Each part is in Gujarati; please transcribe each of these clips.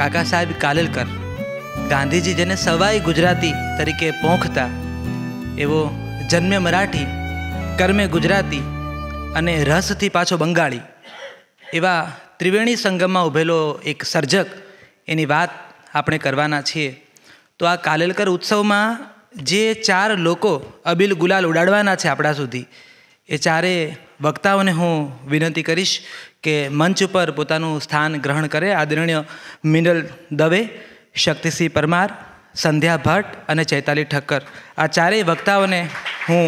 કાકા સાહેબ કાલેલકર ગાંધીજી જેને સવાઈ ગુજરાતી તરીકે પોંખતા એવો જન્મે મરાઠી કર્મે ગુજરાતી અને રસથી પાછો બંગાળી એવા ત્રિવેણી સંગમમાં ઊભેલો એક સર્જક એની વાત આપણે કરવાના છીએ તો આ કાલેલકર ઉત્સવમાં જે ચાર લોકો અબિલ ગુલાલ ઉડાડવાના છે આપણા સુધી એ ચારે વક્તાઓને હું વિનંતી કરીશ કે મંચ ઉપર પોતાનું સ્થાન ગ્રહણ કરે આદરણીય મિનરલ દવે શક્તિસિંહ પરમાર સંધ્યા ભટ્ટ અને ચૈતાલી ઠક્કર આ ચારેય વક્તાઓને હું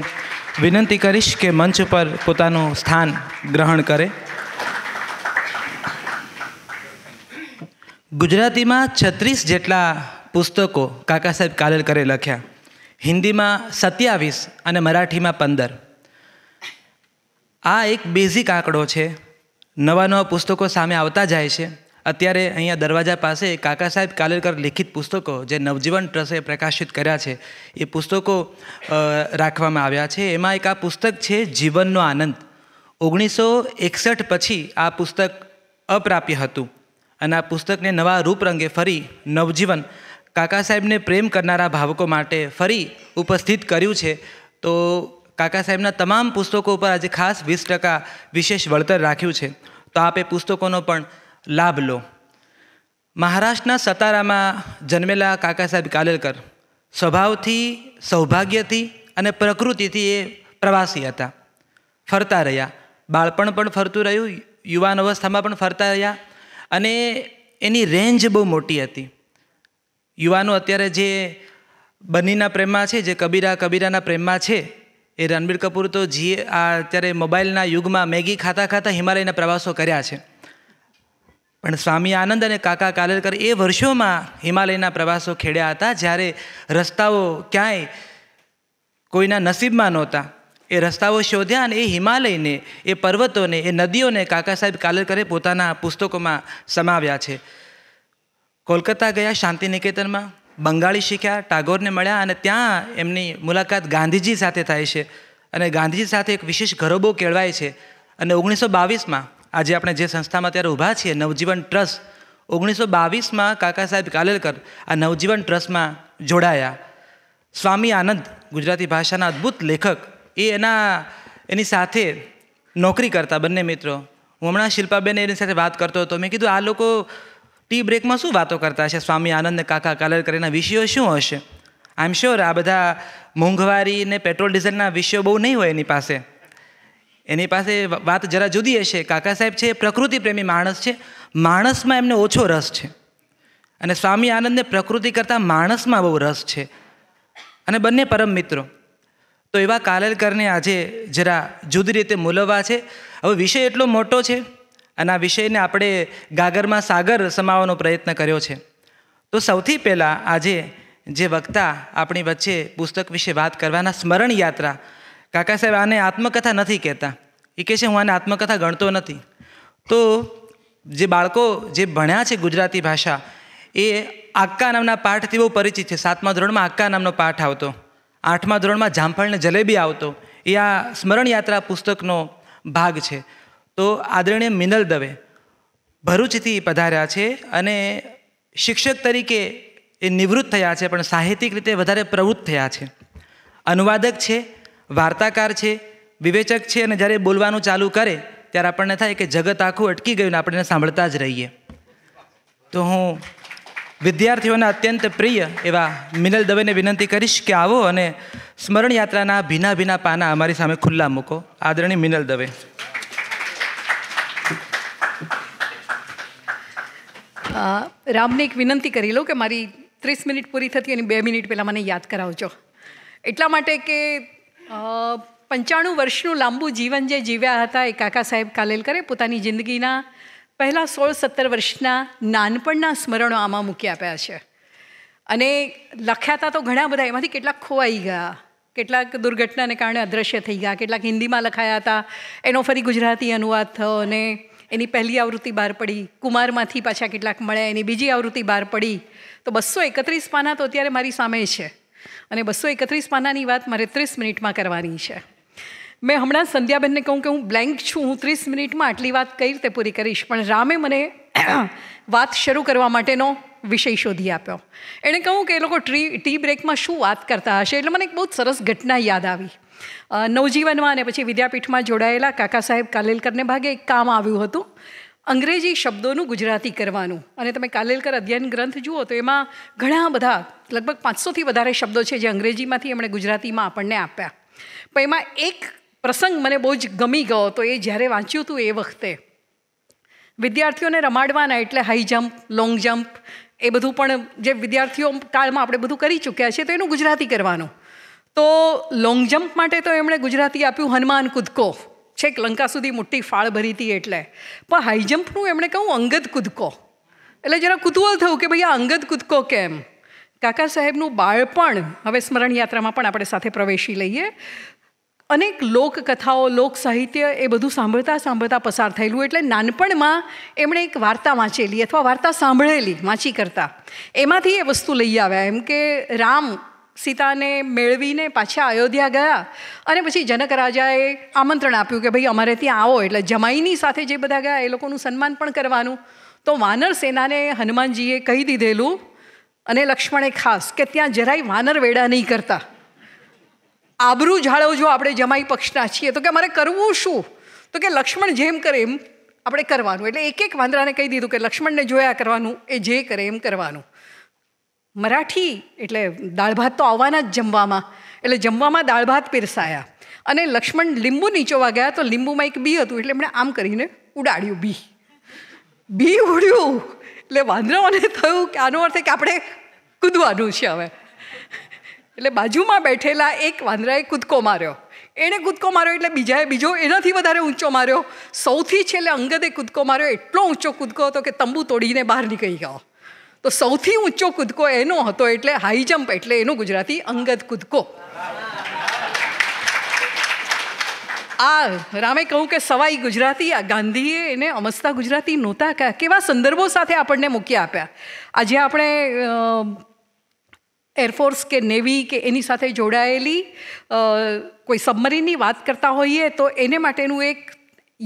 વિનંતી કરીશ કે મંચ ઉપર પોતાનું સ્થાન ગ્રહણ કરે ગુજરાતીમાં છત્રીસ જેટલા પુસ્તકો કાકા સાહેબ કાલેલકરે લખ્યા હિન્દીમાં સત્યાવીસ અને મરાઠીમાં પંદર આ એક બેઝિક આંકડો છે નવા નવા પુસ્તકો સામે આવતા જાય છે અત્યારે અહીંયા દરવાજા પાસે કાકા સાહેબ કાલેલકર લિખિત પુસ્તકો જે નવજીવન ટ્રસ્ટે પ્રકાશિત કર્યા છે એ પુસ્તકો રાખવામાં આવ્યા છે એમાં એક આ પુસ્તક છે જીવનનો આનંદ ઓગણીસો એકસઠ પછી આ પુસ્તક અપ્રાપ્ય હતું અને આ પુસ્તકને નવા રૂપરંગે ફરી નવજીવન કાકા સાહેબને પ્રેમ કરનારા ભાવકો માટે ફરી ઉપસ્થિત કર્યું છે તો કાકા સાહેબના તમામ પુસ્તકો ઉપર આજે ખાસ વીસ ટકા વિશેષ વળતર રાખ્યું છે તો આપ એ પુસ્તકોનો પણ લાભ લો મહારાષ્ટ્રના સતારામાં જન્મેલા કાકા સાહેબ કાલેલકર સ્વભાવથી સૌભાગ્યથી અને પ્રકૃતિથી એ પ્રવાસી હતા ફરતા રહ્યા બાળપણ પણ ફરતું રહ્યું યુવાન અવસ્થામાં પણ ફરતા રહ્યા અને એની રેન્જ બહુ મોટી હતી યુવાનો અત્યારે જે બનીના પ્રેમમાં છે જે કબીરા કબીરાના પ્રેમમાં છે એ રણબીર કપૂર તો જે આ અત્યારે મોબાઈલના યુગમાં મેગી ખાતા ખાતા હિમાલયના પ્રવાસો કર્યા છે પણ સ્વામી આનંદ અને કાકા કાલેલકર એ વર્ષોમાં હિમાલયના પ્રવાસો ખેડ્યા હતા જ્યારે રસ્તાઓ ક્યાંય કોઈના નસીબમાં નહોતા એ રસ્તાઓ શોધ્યા અને એ હિમાલયને એ પર્વતોને એ નદીઓને કાકા સાહેબ કાલેલકરે પોતાના પુસ્તકોમાં સમાવ્યા છે કોલકાતા ગયા શાંતિ નિકેતનમાં બંગાળી શીખ્યા ટાગોરને મળ્યા અને ત્યાં એમની મુલાકાત ગાંધીજી સાથે થાય છે અને ગાંધીજી સાથે એક વિશેષ ગરબો કેળવાય છે અને ઓગણીસો બાવીસમાં આજે આપણે જે સંસ્થામાં ત્યારે ઊભા છીએ નવજીવન ટ્રસ્ટ ઓગણીસો બાવીસમાં કાકા સાહેબ કાલેલકર આ નવજીવન ટ્રસ્ટમાં જોડાયા સ્વામી આનંદ ગુજરાતી ભાષાના અદ્ભુત લેખક એ એના એની સાથે નોકરી કરતા બંને મિત્રો હું હમણાં શિલ્પાબેન એની સાથે વાત કરતો હતો મેં કીધું આ લોકો ટી બ્રેકમાં શું વાતો કરતા હશે સ્વામી આનંદ કાકા કાલરકરેના વિષયો શું હશે આઈ એમ શ્યોર આ બધા મોંઘવારી ને પેટ્રોલ ડીઝલના વિષયો બહુ નહીં હોય એની પાસે એની પાસે વાત જરા જુદી હશે કાકા સાહેબ છે પ્રકૃતિ પ્રેમી માણસ છે માણસમાં એમને ઓછો રસ છે અને સ્વામી આનંદને પ્રકૃતિ કરતાં માણસમાં બહુ રસ છે અને બંને પરમ મિત્રો તો એવા કાલેલકરને આજે જરા જુદી રીતે મૂલવવા છે હવે વિષય એટલો મોટો છે અને આ વિષયને આપણે ગાગરમાં સાગર સમાવવાનો પ્રયત્ન કર્યો છે તો સૌથી પહેલાં આજે જે વક્તા આપણી વચ્ચે પુસ્તક વિશે વાત કરવાના સ્મરણ યાત્રા કાકા સાહેબ આને આત્મકથા નથી કહેતા એ કહે છે હું આને આત્મકથા ગણતો નથી તો જે બાળકો જે ભણ્યા છે ગુજરાતી ભાષા એ આક્કા નામના પાઠથી બહુ પરિચિત છે સાતમા ધોરણમાં આક્કા નામનો પાઠ આવતો આઠમા ધોરણમાં જામફળને જલેબી આવતો એ આ સ્મરણ યાત્રા પુસ્તકનો ભાગ છે તો આદરણીય મિનલ દવે ભરૂચથી પધાર્યા છે અને શિક્ષક તરીકે એ નિવૃત્ત થયા છે પણ સાહિત્યિક રીતે વધારે પ્રવૃત્ત થયા છે અનુવાદક છે વાર્તાકાર છે વિવેચક છે અને જ્યારે બોલવાનું ચાલુ કરે ત્યારે આપણને થાય કે જગત આખું અટકી ગયું ને આપણે સાંભળતા જ રહીએ તો હું વિદ્યાર્થીઓના અત્યંત પ્રિય એવા મિનલ દવેને વિનંતી કરીશ કે આવો અને સ્મરણ યાત્રાના ભીના ભીના પાના અમારી સામે ખુલ્લા મૂકો આદરણીય મિનલ દવે રામને એક વિનંતી કરી લઉં કે મારી ત્રીસ મિનિટ પૂરી થતી અને બે મિનિટ પહેલાં મને યાદ કરાવજો એટલા માટે કે પંચાણું વર્ષનું લાંબુ જીવન જે જીવ્યા હતા એ કાકા સાહેબ કાલેલકરે પોતાની જિંદગીના પહેલાં સોળ સત્તર વર્ષના નાનપણના સ્મરણો આમાં મૂકી આપ્યા છે અને લખ્યા હતા તો ઘણા બધા એમાંથી કેટલાક ખોવાઈ ગયા કેટલાક દુર્ઘટનાને કારણે અદૃશ્ય થઈ ગયા કેટલાક હિન્દીમાં લખાયા હતા એનો ફરી ગુજરાતી અનુવાદ થયો અને એની પહેલી આવૃત્તિ બહાર પડી કુમારમાંથી પાછા કેટલાક મળ્યા એની બીજી આવૃત્તિ બહાર પડી તો બસો એકત્રીસ પાના તો અત્યારે મારી સામે છે અને બસો એકત્રીસ પાનાની વાત મારે ત્રીસ મિનિટમાં કરવાની છે મેં હમણાં સંધ્યાબેનને કહું કે હું બ્લેન્ક છું હું ત્રીસ મિનિટમાં આટલી વાત કઈ રીતે પૂરી કરીશ પણ રામે મને વાત શરૂ કરવા માટેનો વિષય શોધી આપ્યો એણે કહું કે એ લોકો ટ્રી ટી બ્રેકમાં શું વાત કરતા હશે એટલે મને એક બહુ સરસ ઘટના યાદ આવી નવજીવનમાં અને પછી વિદ્યાપીઠમાં જોડાયેલા કાકા સાહેબ કાલેલકરને ભાગે એક કામ આવ્યું હતું અંગ્રેજી શબ્દોનું ગુજરાતી કરવાનું અને તમે કાલેલકર અધ્યયન ગ્રંથ જુઓ તો એમાં ઘણા બધા લગભગ પાંચસોથી વધારે શબ્દો છે જે અંગ્રેજીમાંથી એમણે ગુજરાતીમાં આપણને આપ્યા પણ એમાં એક પ્રસંગ મને બહુ જ ગમી ગયો તો એ જ્યારે વાંચ્યું હતું એ વખતે વિદ્યાર્થીઓને રમાડવાના એટલે હાઈ જમ્પ લોંગ જમ્પ એ બધું પણ જે વિદ્યાર્થીઓ કાળમાં આપણે બધું કરી ચૂક્યા છે તો એનું ગુજરાતી કરવાનું તો લોંગ જમ્પ માટે તો એમણે ગુજરાતી આપ્યું હનુમાન કૂદકો છેક લંકા સુધી મોટી ફાળ ભરી હતી એટલે પણ હાઈ જમ્પનું એમણે કહું અંગત કૂદકો એટલે જરા કુતુહલ થયું કે ભાઈ આ અંગત કૂદકો કેમ કાકા સાહેબનું બાળપણ હવે સ્મરણ યાત્રામાં પણ આપણે સાથે પ્રવેશી લઈએ અનેક લોકકથાઓ લોક સાહિત્ય એ બધું સાંભળતા સાંભળતા પસાર થયેલું એટલે નાનપણમાં એમણે એક વાર્તા વાંચેલી અથવા વાર્તા સાંભળેલી વાંચી કરતા એમાંથી એ વસ્તુ લઈ આવ્યા એમ કે રામ સીતાને મેળવીને પાછા અયોધ્યા ગયા અને પછી જનક રાજાએ આમંત્રણ આપ્યું કે ભાઈ અમારે ત્યાં આવો એટલે જમાઈની સાથે જે બધા ગયા એ લોકોનું સન્માન પણ કરવાનું તો વાનર સેનાને હનુમાનજીએ કહી દીધેલું અને લક્ષ્મણે ખાસ કે ત્યાં જરાય વાનર વેડા નહીં કરતા આબરું જો આપણે જમાઈ પક્ષના છીએ તો કે અમારે કરવું શું તો કે લક્ષ્મણ જેમ કરે એમ આપણે કરવાનું એટલે એક એક વાંદરાને કહી દીધું કે લક્ષ્મણને જોયા કરવાનું એ જે કરે એમ કરવાનું મરાઠી એટલે દાળ ભાત તો આવવાના જ જમવામાં એટલે જમવામાં દાળ ભાત પીરસાયા અને લક્ષ્મણ લીંબુ નીચોવા ગયા તો લીંબુમાં એક બી હતું એટલે એમણે આમ કરીને ઉડાડ્યું બી બી ઉડ્યું એટલે વાંદરાઓને થયું કે આનો અર્થ કે આપણે કૂદવાનું છે હવે એટલે બાજુમાં બેઠેલા એક વાંદરાએ કૂદકો માર્યો એણે કૂદકો માર્યો એટલે બીજાએ બીજો એનાથી વધારે ઊંચો માર્યો સૌથી છેલ્લે અંગદે કૂદકો માર્યો એટલો ઊંચો કૂદકો હતો કે તંબુ તોડીને બહાર નીકળી ગયો તો સૌથી ઊંચો કૂદકો એનો હતો એટલે હાઈ જમ્પ એટલે એનો ગુજરાતી અંગત કૂદકો આ રામે કહું કે સવાઈ ગુજરાતી આ ગાંધીએ એને અમસ્તા ગુજરાતી નહોતા કહ્યા કેવા સંદર્ભો સાથે આપણને મૂકી આપ્યા આજે આપણે એરફોર્સ કે નેવી કે એની સાથે જોડાયેલી કોઈ સબમરીનની વાત કરતા હોઈએ તો એને માટેનું એક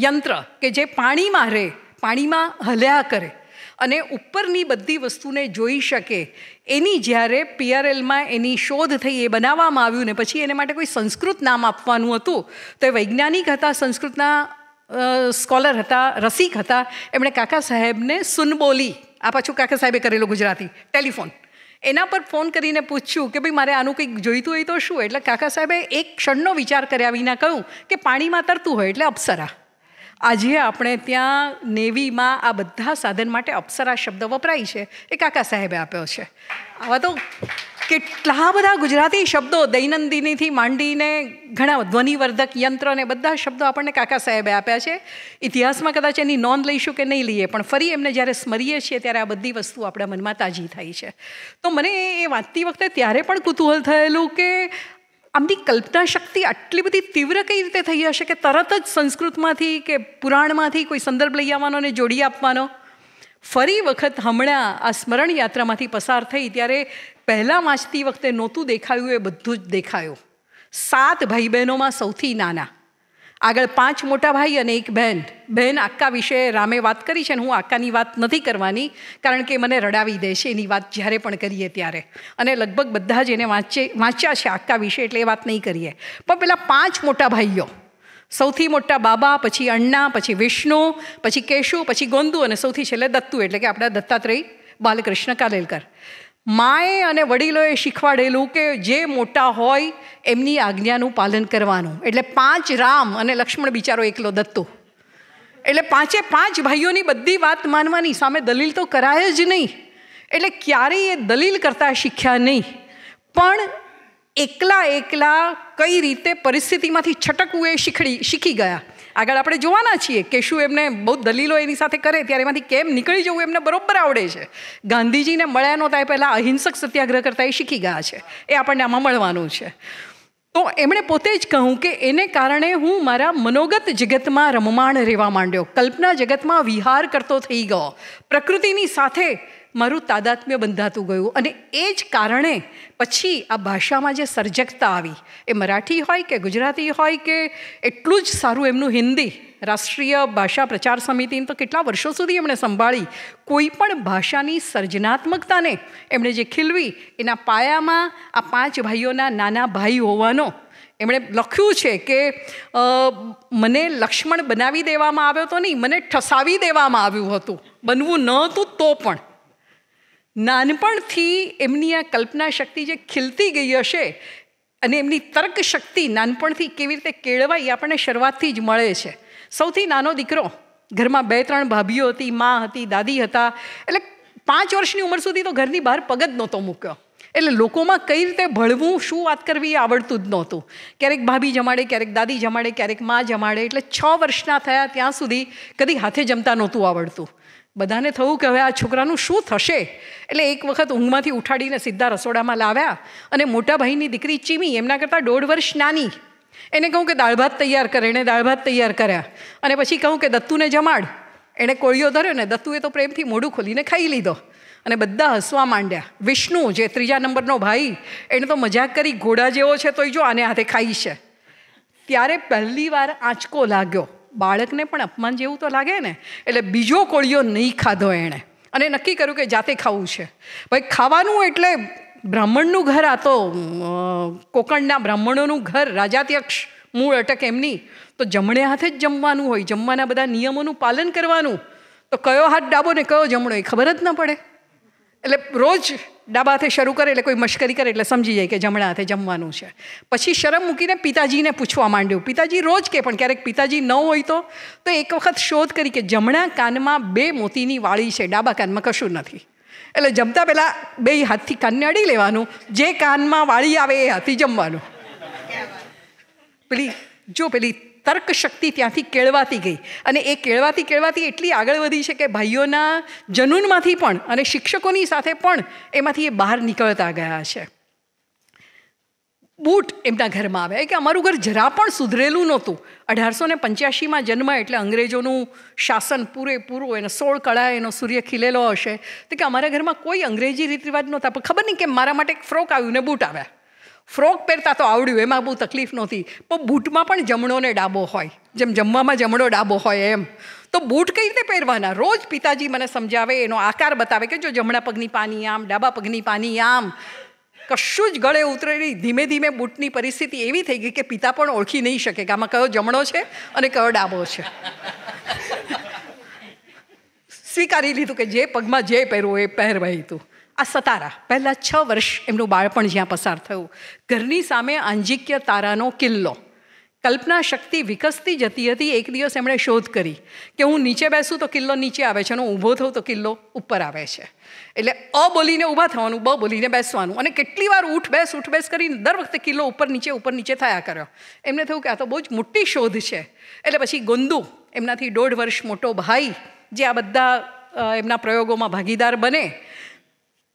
યંત્ર કે જે પાણીમાં રહે પાણીમાં હલ્યા કરે અને ઉપરની બધી વસ્તુને જોઈ શકે એની જ્યારે પીઆરએલમાં એની શોધ થઈ એ બનાવવામાં આવ્યું ને પછી એને માટે કોઈ સંસ્કૃત નામ આપવાનું હતું તો એ વૈજ્ઞાનિક હતા સંસ્કૃતના સ્કોલર હતા રસિક હતા એમણે કાકા સાહેબને સુનબોલી આ પાછું કાકા સાહેબે કરેલું ગુજરાતી ટેલિફોન એના પર ફોન કરીને પૂછ્યું કે ભાઈ મારે આનું કંઈક જોઈતું હોય તો શું એટલે કાકા સાહેબે એક ક્ષણનો વિચાર કર્યા વિના કહ્યું કે પાણીમાં તરતું હોય એટલે અપ્સરા આજે આપણે ત્યાં નેવીમાં આ બધા સાધન માટે અપ્સરા શબ્દ વપરાય છે એ કાકા સાહેબે આપ્યો છે આવા તો કેટલા બધા ગુજરાતી શબ્દો દૈનંદિનીથી માંડીને ઘણા ધ્વનિવર્ધક યંત્ર બધા શબ્દો આપણને કાકા સાહેબે આપ્યા છે ઇતિહાસમાં કદાચ એની નોંધ લઈશું કે નહીં લઈએ પણ ફરી એમને જ્યારે સ્મરીએ છીએ ત્યારે આ બધી વસ્તુ આપણા મનમાં તાજી થાય છે તો મને એ વાંચતી વખતે ત્યારે પણ કુતૂહલ થયેલું કે આમની કલ્પના શક્તિ આટલી બધી તીવ્ર કઈ રીતે થઈ હશે કે તરત જ સંસ્કૃતમાંથી કે પુરાણમાંથી કોઈ સંદર્ભ લઈ આવવાનો અને જોડી આપવાનો ફરી વખત હમણાં આ સ્મરણ યાત્રામાંથી પસાર થઈ ત્યારે પહેલાં વાંચતી વખતે નહોતું દેખાયું એ બધું જ દેખાયું સાત ભાઈ બહેનોમાં સૌથી નાના આગળ પાંચ મોટા ભાઈ અને એક બહેન બહેન આક્કા વિશે રામે વાત કરી છે અને હું આક્કાની વાત નથી કરવાની કારણ કે મને રડાવી દે છે એની વાત જ્યારે પણ કરીએ ત્યારે અને લગભગ બધા જ એને વાંચે વાંચ્યા છે આક્કા વિશે એટલે એ વાત નહીં કરીએ પણ પેલા પાંચ મોટા ભાઈઓ સૌથી મોટા બાબા પછી અણ્ણા પછી વિષ્ણુ પછી કેશુ પછી ગોંદુ અને સૌથી છેલ્લે દત્તુ એટલે કે આપણા દત્તાત્રેય બાલકૃષ્ણ કાલેલકર માએ અને વડીલોએ શીખવાડેલું કે જે મોટા હોય એમની આજ્ઞાનું પાલન કરવાનું એટલે પાંચ રામ અને લક્ષ્મણ બિચારો એકલો દત્તો એટલે પાંચે પાંચ ભાઈઓની બધી વાત માનવાની સામે દલીલ તો કરાય જ નહીં એટલે ક્યારેય એ દલીલ કરતાં શીખ્યા નહીં પણ એકલા એકલા કઈ રીતે પરિસ્થિતિમાંથી છટકવું એ શીખડી શીખી ગયા આગળ આપણે જોવાના છીએ કે શું એમને બહુ દલીલો એની સાથે કરે ત્યારે એમાંથી કેમ નીકળી જવું એમને બરોબર આવડે છે ગાંધીજીને મળ્યા નહોતા એ પહેલાં અહિંસક સત્યાગ્રહ કરતા એ શીખી ગયા છે એ આપણને આમાં મળવાનું છે તો એમણે પોતે જ કહ્યું કે એને કારણે હું મારા મનોગત જગતમાં રમમાણ રહેવા માંડ્યો કલ્પના જગતમાં વિહાર કરતો થઈ ગયો પ્રકૃતિની સાથે મારું તાદાત્મ્ય બંધાતું ગયું અને એ જ કારણે પછી આ ભાષામાં જે સર્જકતા આવી એ મરાઠી હોય કે ગુજરાતી હોય કે એટલું જ સારું એમનું હિન્દી રાષ્ટ્રીય ભાષા પ્રચાર સમિતિને તો કેટલા વર્ષો સુધી એમણે સંભાળી કોઈ પણ ભાષાની સર્જનાત્મકતાને એમણે જે ખીલવી એના પાયામાં આ પાંચ ભાઈઓના નાના ભાઈ હોવાનો એમણે લખ્યું છે કે મને લક્ષ્મણ બનાવી દેવામાં આવ્યો તો નહીં મને ઠસાવી દેવામાં આવ્યું હતું બનવું ન હતું તો પણ નાનપણથી એમની આ કલ્પના શક્તિ જે ખીલતી ગઈ હશે અને એમની તર્ક શક્તિ નાનપણથી કેવી રીતે કેળવાય એ આપણને શરૂઆતથી જ મળે છે સૌથી નાનો દીકરો ઘરમાં બે ત્રણ ભાભીઓ હતી મા હતી દાદી હતા એટલે પાંચ વર્ષની ઉંમર સુધી તો ઘરની બહાર પગ જ નહોતો મૂક્યો એટલે લોકોમાં કઈ રીતે ભળવું શું વાત કરવી એ આવડતું જ નહોતું ક્યારેક ભાભી જમાડે ક્યારેક દાદી જમાડે ક્યારેક મા જમાડે એટલે છ વર્ષના થયા ત્યાં સુધી કદી હાથે જમતા નહોતું આવડતું બધાને થયું કે હવે આ છોકરાનું શું થશે એટલે એક વખત ઊંઘમાંથી ઉઠાડીને સીધા રસોડામાં લાવ્યા અને મોટા ભાઈની દીકરી ચીમી એમના કરતાં દોઢ વર્ષ નાની એને કહું કે દાળ ભાત તૈયાર કરે એણે દાળ ભાત તૈયાર કર્યા અને પછી કહું કે દત્તુને જમાડ એણે કોળિયો ધર્યો ને દત્તુએ તો પ્રેમથી મોઢું ખોલીને ખાઈ લીધો અને બધા હસવા માંડ્યા વિષ્ણુ જે ત્રીજા નંબરનો ભાઈ એણે તો મજાક કરી ઘોડા જેવો છે તોય જો આને હાથે ખાઈ છે ત્યારે પહેલી વાર આંચકો લાગ્યો બાળકને પણ અપમાન જેવું તો લાગે ને એટલે બીજો કોળિયો નહીં ખાધો એણે અને નક્કી કર્યું કે જાતે ખાવું છે ભાઈ ખાવાનું એટલે બ્રાહ્મણનું ઘર આ તો કોકણના બ્રાહ્મણોનું ઘર રાજાત્યક્ષ મૂળ અટક એમની તો જમણે હાથે જ જમવાનું હોય જમવાના બધા નિયમોનું પાલન કરવાનું તો કયો હાથ ડાબો ને કયો જમણો એ ખબર જ ન પડે એટલે રોજ ડાબા હાથે શરૂ કરે એટલે કોઈ મશ્કરી કરે એટલે સમજી જાય કે જમણા હાથે જમવાનું છે પછી શરમ મૂકીને પિતાજીને પૂછવા માંડ્યું પિતાજી રોજ કે પણ ક્યારેક પિતાજી ન હોય તો તો એક વખત શોધ કરી કે જમણા કાનમાં બે મોતીની વાળી છે ડાબા કાનમાં કશું નથી એટલે જમતા પહેલાં બે હાથથી કાનને અડી લેવાનું જે કાનમાં વાળી આવે એ હાથી જમવાનું પેલી જો પેલી તર્ક શક્તિ ત્યાંથી કેળવાતી ગઈ અને એ કેળવાતી કેળવાતી એટલી આગળ વધી છે કે ભાઈઓના જનૂનમાંથી પણ અને શિક્ષકોની સાથે પણ એમાંથી એ બહાર નીકળતા ગયા છે બૂટ એમના ઘરમાં આવે કે અમારું ઘર જરા પણ સુધરેલું નહોતું અઢારસો ને પંચ્યાસીમાં જન્મ એટલે અંગ્રેજોનું શાસન પૂરેપૂરું એનો સોળ કળા એનો સૂર્ય ખીલેલો હશે તો કે અમારા ઘરમાં કોઈ અંગ્રેજી રીત રિવાજ નહોતા પણ ખબર નહીં કે મારા માટે એક ફ્રોક આવ્યું ને બૂટ આવ્યા ફ્રોક પહેરતા તો આવડ્યું એમાં બહુ તકલીફ નહોતી પણ બૂટમાં પણ જમણોને ડાબો હોય જેમ જમવામાં જમણો ડાબો હોય એમ તો બૂટ કઈ રીતે પહેરવાના રોજ પિતાજી મને સમજાવે એનો આકાર બતાવે કે જો જમણા પગની પાની આમ ડાબા પગની પાની આમ કશું જ ગળે ઉતરેલી ધીમે ધીમે બૂટની પરિસ્થિતિ એવી થઈ ગઈ કે પિતા પણ ઓળખી નહીં શકે કે આમાં કયો જમણો છે અને કયો ડાબો છે સ્વીકારી લીધું કે જે પગમાં જે પહેરવું એ પહેરવાય હતું આ સતારા પહેલાં છ વર્ષ એમનું બાળપણ જ્યાં પસાર થયું ઘરની સામે આંજિક્ય તારાનો કિલ્લો કલ્પના શક્તિ વિકસતી જતી હતી એક દિવસ એમણે શોધ કરી કે હું નીચે બેસું તો કિલ્લો નીચે આવે છે અને હું ઊભો થઉં તો કિલ્લો ઉપર આવે છે એટલે અ બોલીને ઊભા થવાનું બ બોલીને બેસવાનું અને કેટલી વાર ઉઠ બેસ ઉઠ બેસ કરીને દર વખતે કિલ્લો ઉપર નીચે ઉપર નીચે થયા કર્યો એમને થયું કે આ તો બહુ જ મોટી શોધ છે એટલે પછી ગોંદુ એમનાથી દોઢ વર્ષ મોટો ભાઈ જે આ બધા એમના પ્રયોગોમાં ભાગીદાર બને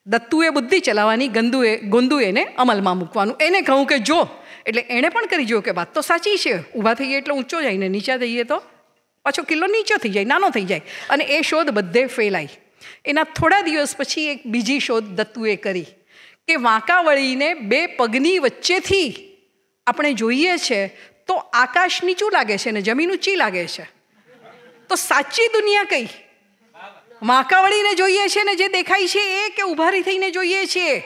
દત્તુએ બુદ્ધિ ચલાવવાની ગંદુએ ગોંદુએ એને અમલમાં મૂકવાનું એને કહું કે જો એટલે એણે પણ કરી જોયું કે વાત તો સાચી છે ઊભા થઈએ એટલે ઊંચો જાય ને નીચા થઈએ તો પાછો કિલ્લો નીચો થઈ જાય નાનો થઈ જાય અને એ શોધ બધે ફેલાઈ એના થોડા દિવસ પછી એક બીજી શોધ દત્તુએ કરી કે વાંકા વળીને બે પગની વચ્ચેથી આપણે જોઈએ છે તો આકાશ નીચું લાગે છે ને જમીન ઊંચી લાગે છે તો સાચી દુનિયા કઈ વાંકાવળીને જોઈએ છે ને જે દેખાય છે એ કે ઉભારી થઈને જોઈએ છીએ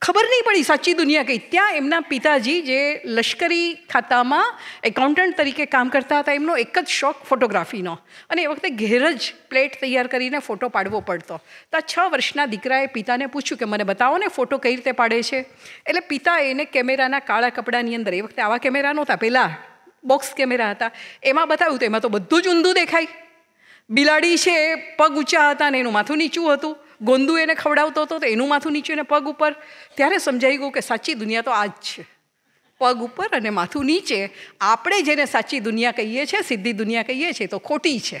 ખબર નહીં પડી સાચી દુનિયા કઈ ત્યાં એમના પિતાજી જે લશ્કરી ખાતામાં એકાઉન્ટન્ટ તરીકે કામ કરતા હતા એમનો એક જ શોખ ફોટોગ્રાફીનો અને એ વખતે ઘેર જ પ્લેટ તૈયાર કરીને ફોટો પાડવો પડતો તો છ વર્ષના દીકરાએ પિતાને પૂછ્યું કે મને બતાવો ને ફોટો કઈ રીતે પાડે છે એટલે પિતા એને કેમેરાના કાળા કપડાની અંદર એ વખતે આવા કેમેરા નહોતા પહેલાં બોક્સ કેમેરા હતા એમાં બતાવ્યું તો એમાં તો બધું જ ઊંધું દેખાય બિલાડી છે એ પગ ઊંચા હતા ને એનું માથું નીચું હતું ગોંદુ એને ખવડાવતો હતો તો એનું માથું નીચું અને પગ ઉપર ત્યારે સમજાઈ ગયું કે સાચી દુનિયા તો આ જ છે પગ ઉપર અને માથું નીચે આપણે જેને સાચી દુનિયા કહીએ છીએ સીધી દુનિયા કહીએ છીએ તો ખોટી છે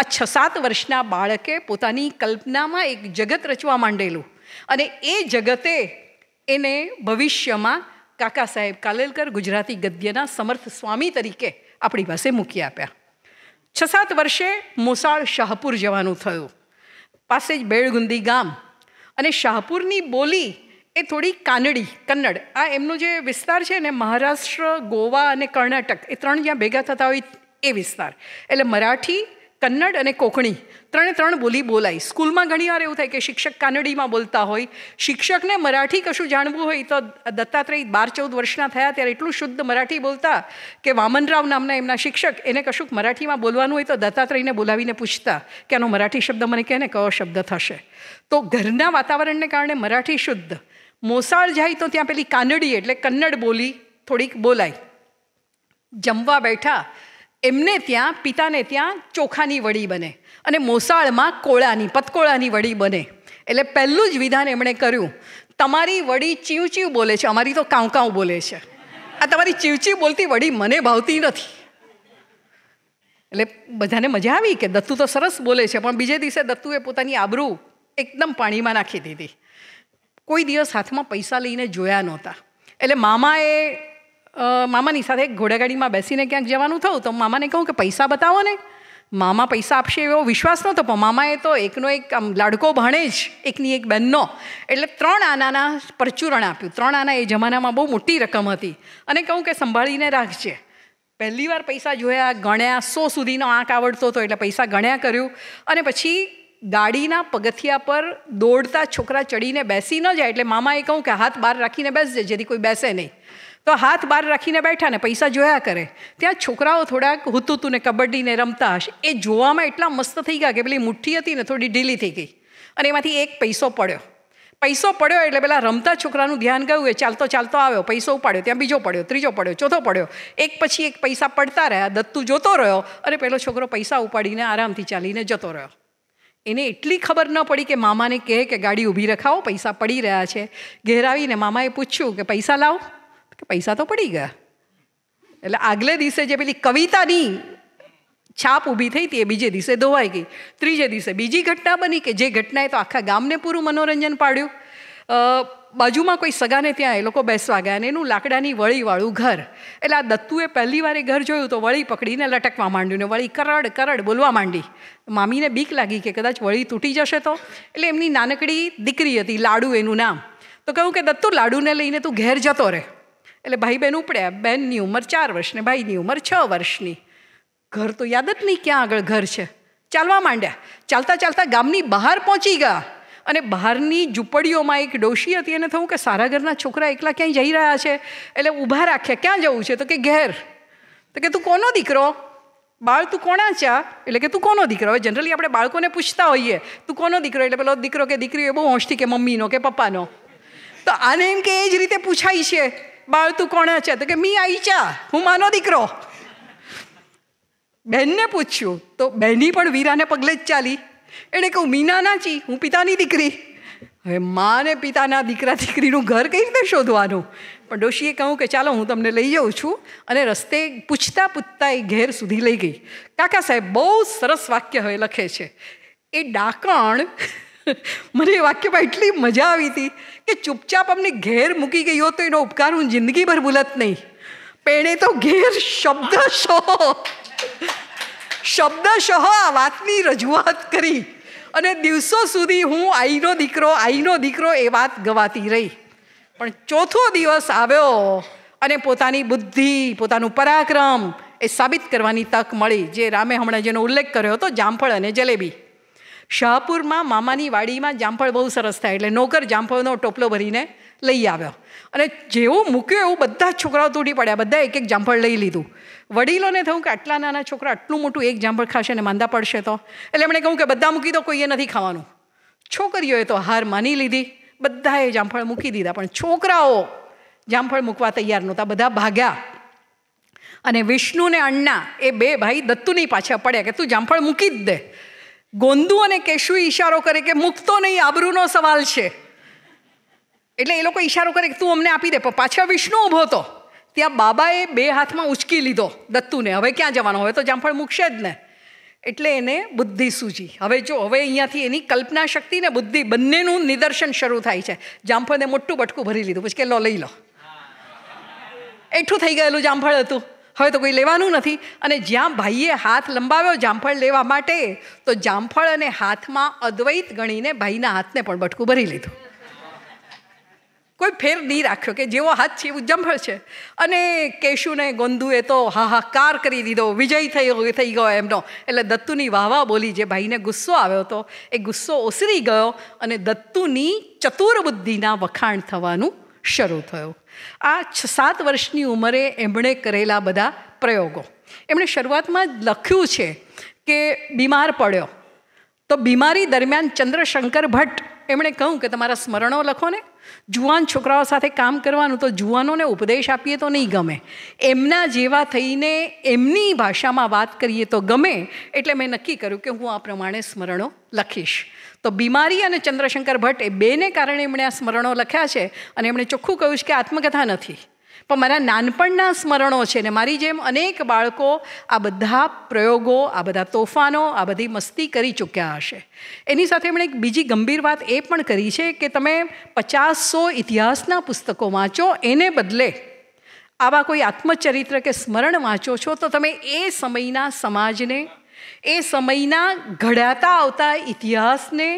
આ છ સાત વર્ષના બાળકે પોતાની કલ્પનામાં એક જગત રચવા માંડેલું અને એ જગતે એને ભવિષ્યમાં કાકા સાહેબ કાલેલકર ગુજરાતી ગદ્યના સમર્થ સ્વામી તરીકે આપણી પાસે મૂકી આપ્યા છ સાત વર્ષે મોસાળ શાહપુર જવાનું થયું પાસે જ બેળગુંદી ગામ અને શાહપુરની બોલી એ થોડી કાનડી કન્નડ આ એમનો જે વિસ્તાર છે ને મહારાષ્ટ્ર ગોવા અને કર્ણાટક એ ત્રણ જ્યાં ભેગા થતા હોય એ વિસ્તાર એટલે મરાઠી કન્નડ અને કોકણી ત્રણે ત્રણ બોલી બોલાય સ્કૂલમાં ઘણીવાર એવું થાય કે શિક્ષક કાનડીમાં બોલતા હોય શિક્ષકને મરાઠી કશું જાણવું હોય તો દત્તાત્રેય બાર ચૌદ વર્ષના થયા ત્યારે એટલું શુદ્ધ મરાઠી બોલતા કે વામનરાવ નામના એમના શિક્ષક એને કશુંક મરાઠીમાં બોલવાનું હોય તો દત્તાત્રેયને બોલાવીને પૂછતા કે આનો મરાઠી શબ્દ મને કહે ને કયો શબ્દ થશે તો ઘરના વાતાવરણને કારણે મરાઠી શુદ્ધ મોસાળ જાય તો ત્યાં પેલી કાનડી એટલે કન્નડ બોલી થોડીક બોલાય જમવા બેઠા એમને ત્યાં પિતાને ત્યાં ચોખાની વડી બને અને મોસાળમાં કોળાની પતકોળાની વડી બને એટલે પહેલું જ વિધાન એમણે કર્યું તમારી વડી ચીવ ચીવ બોલે છે અમારી તો કાઉ કાઉ બોલે છે આ તમારી ચીવ ચીવ બોલતી વડી મને ભાવતી નથી એટલે બધાને મજા આવી કે દત્તુ તો સરસ બોલે છે પણ બીજે દિવસે દત્તુએ પોતાની આબરૂ એકદમ પાણીમાં નાખી દીધી કોઈ દિવસ હાથમાં પૈસા લઈને જોયા નહોતા એટલે મામાએ મામાની સાથે ઘોડાગાડીમાં બેસીને ક્યાંક જવાનું થયું તો મામાને કહું કે પૈસા બતાવો ને મામા પૈસા આપશે એવો વિશ્વાસ નહોતો પણ મામાએ તો એકનો એક આમ લાડકો ભણે જ એકની એક બહેનનો એટલે ત્રણ આનાના પરચુરણ આપ્યું ત્રણ આના એ જમાનામાં બહુ મોટી રકમ હતી અને કહું કે સંભાળીને રાખજે પહેલી વાર પૈસા જોયા ગણ્યા સો સુધીનો આંક આવડતો હતો એટલે પૈસા ગણ્યા કર્યું અને પછી ગાડીના પગથિયા પર દોડતા છોકરા ચડીને બેસી ન જાય એટલે મામાએ કહું કે હાથ બહાર રાખીને બેસજે જેથી કોઈ બેસે નહીં તો હાથ બહાર રાખીને બેઠા ને પૈસા જોયા કરે ત્યાં છોકરાઓ થોડાક હુતુતુને કબડ્ડીને રમતા હશે એ જોવામાં એટલા મસ્ત થઈ ગયા કે પેલી મુઠ્ઠી હતી ને થોડી ઢીલી થઈ ગઈ અને એમાંથી એક પૈસો પડ્યો પૈસો પડ્યો એટલે પેલા રમતા છોકરાનું ધ્યાન ગયું એ ચાલતો ચાલતો આવ્યો પૈસો ઉપાડ્યો ત્યાં બીજો પડ્યો ત્રીજો પડ્યો ચોથો પડ્યો એક પછી એક પૈસા પડતા રહ્યા દત્તુ જોતો રહ્યો અને પેલો છોકરો પૈસા ઉપાડીને આરામથી ચાલીને જતો રહ્યો એને એટલી ખબર ન પડી કે મામાને કહે કે ગાડી ઊભી રખાવો પૈસા પડી રહ્યા છે ઘેરાવીને મામાએ પૂછ્યું કે પૈસા લાવો કે પૈસા તો પડી ગયા એટલે આગલે દિવસે જે પેલી કવિતાની છાપ ઊભી થઈ હતી એ બીજે દિવસે ધોવાઈ ગઈ ત્રીજે દિવસે બીજી ઘટના બની કે જે ઘટનાએ તો આખા ગામને પૂરું મનોરંજન પાડ્યું બાજુમાં કોઈ સગાને ત્યાં એ લોકો બેસવા ગયા અને એનું લાકડાની વળીવાળું ઘર એટલે આ દત્તુએ પહેલી વાર એ ઘર જોયું તો વળી પકડીને લટકવા માંડ્યું ને વળી કરડ કરડ બોલવા માંડી મામીને બીક લાગી કે કદાચ વળી તૂટી જશે તો એટલે એમની નાનકડી દીકરી હતી લાડુ એનું નામ તો કહ્યું કે દત્તુ લાડુને લઈને તું ઘેર જતો રહે એટલે ભાઈ બહેન ઉપડ્યા બહેનની ઉંમર ચાર વર્ષની ભાઈની ઉંમર છ વર્ષની ઘર તો યાદ જ નહીં ક્યાં આગળ ઘર છે ચાલવા માંડ્યા ચાલતા ચાલતા ગામની બહાર પહોંચી ગયા અને બહારની ઝૂંપડીઓમાં એક ડોશી હતી એને થયું કે સારા ઘરના છોકરા એકલા ક્યાંય જઈ રહ્યા છે એટલે ઊભા રાખ્યા ક્યાં જવું છે તો કે ઘેર તો કે તું કોનો દીકરો બાળ તું કોણા ચા એટલે કે તું કોનો દીકરો હવે જનરલી આપણે બાળકોને પૂછતા હોઈએ તું કોનો દીકરો એટલે પેલો દીકરો કે દીકરી એ બહુ હોંશથી કે મમ્મીનો કે પપ્પાનો તો આને એમ કે એ જ રીતે પૂછાય છે બાળ તું કોણે છે તો કે મી આઈ ચા હું માનો દીકરો બહેનને પૂછ્યું તો બહેની પણ વીરાને પગલે જ ચાલી એણે કહું મીનાના ચી હું પિતાની દીકરી હવે માને પિતાના દીકરા દીકરીનું ઘર કઈ રીતે શોધવાનું પણ ડોશીએ કહું કે ચાલો હું તમને લઈ જાઉં છું અને રસ્તે પૂછતા પૂછતા એ ઘેર સુધી લઈ ગઈ કાકા સાહેબ બહુ સરસ વાક્ય હવે લખે છે એ ડાકણ મને એ વાક્યમાં એટલી મજા આવી હતી કે ચૂપચાપ અમને ઘેર મૂકી ગઈ હોત તો એનો ઉપકાર હું જિંદગીભર ભૂલત નહીં પેણે તો ઘેર શબ્દ શો શબ્દ શો આ વાતની રજૂઆત કરી અને દિવસો સુધી હું આઈનો દીકરો આઈનો દીકરો એ વાત ગવાતી રહી પણ ચોથો દિવસ આવ્યો અને પોતાની બુદ્ધિ પોતાનું પરાક્રમ એ સાબિત કરવાની તક મળી જે રામે હમણાં જેનો ઉલ્લેખ કર્યો હતો જામફળ અને જલેબી શાહપુરમાં મામાની વાડીમાં જામફળ બહુ સરસ થાય એટલે નોકર જામફળનો ટોપલો ભરીને લઈ આવ્યો અને જેવો મૂક્યો એવું બધા જ છોકરાઓ તૂટી પડ્યા બધા એક એક જામફળ લઈ લીધું વડીલોને થયું કે આટલા નાના છોકરા આટલું મોટું એક જામફળ ખાશે ને માંદા પડશે તો એટલે એમણે કહ્યું કે બધા મૂકી દો કોઈએ નથી ખાવાનું છોકરીઓએ તો હાર માની લીધી બધાએ જામફળ મૂકી દીધા પણ છોકરાઓ જામફળ મૂકવા તૈયાર નહોતા બધા ભાગ્યા અને વિષ્ણુને ને એ બે ભાઈ દત્તુની પાછળ પડ્યા કે તું જામફળ મૂકી જ દે ગોંદુ અને કેશુ ઈશારો કરે કે મૂકતો નહીં આબરૂનો સવાલ છે એટલે એ લોકો ઈશારો કરે કે તું અમને આપી દે પણ પાછા વિષ્ણુ ઊભો હતો ત્યાં બાબાએ બે હાથમાં ઉચકી લીધો દત્તુને હવે ક્યાં જવાનો હવે તો જામફળ મૂકશે જ ને એટલે એને બુદ્ધિ સૂજી હવે જો હવે અહીંયાથી એની કલ્પના શક્તિ ને બુદ્ધિ બંનેનું નિદર્શન શરૂ થાય છે જામફળને મોટું બટકું ભરી લીધું પછી કે લો લઈ લો એઠું થઈ ગયેલું જામફળ હતું હવે તો કોઈ લેવાનું નથી અને જ્યાં ભાઈએ હાથ લંબાવ્યો જામફળ લેવા માટે તો જામફળ અને હાથમાં અદ્વૈત ગણીને ભાઈના હાથને પણ બટકું ભરી લીધું કોઈ ફેર નહીં રાખ્યો કે જેવો હાથ છે એવું જંફળ છે અને કેશુને ગોંધુએ તો હાહાકાર કરી દીધો વિજય થયો થઈ ગયો એમનો એટલે દત્તુની વાહવા બોલી જે ભાઈને ગુસ્સો આવ્યો હતો એ ગુસ્સો ઓસરી ગયો અને દત્તુની ચતુર બુદ્ધિના વખાણ થવાનું શરૂ થયું આ છ સાત વર્ષની ઉંમરે એમણે કરેલા બધા પ્રયોગો એમણે શરૂઆતમાં લખ્યું છે કે બીમાર પડ્યો તો બીમારી દરમિયાન ચંદ્રશંકર ભટ્ટ એમણે કહું કે તમારા સ્મરણો લખો ને જુવાન છોકરાઓ સાથે કામ કરવાનું તો જુવાનોને ઉપદેશ આપીએ તો નહીં ગમે એમના જેવા થઈને એમની ભાષામાં વાત કરીએ તો ગમે એટલે મેં નક્કી કર્યું કે હું આ પ્રમાણે સ્મરણો લખીશ તો બીમારી અને ચંદ્રશંકર ભટ્ટ એ બેને કારણે એમણે આ સ્મરણો લખ્યા છે અને એમણે ચોખ્ખું કહ્યું છે કે આત્મકથા નથી પણ મારા નાનપણના સ્મરણો છે ને મારી જેમ અનેક બાળકો આ બધા પ્રયોગો આ બધા તોફાનો આ બધી મસ્તી કરી ચૂક્યા હશે એની સાથે એમણે એક બીજી ગંભીર વાત એ પણ કરી છે કે તમે પચાસસો ઇતિહાસના પુસ્તકો વાંચો એને બદલે આવા કોઈ આત્મચરિત્ર કે સ્મરણ વાંચો છો તો તમે એ સમયના સમાજને એ સમયના ઘડાતા આવતા ઇતિહાસને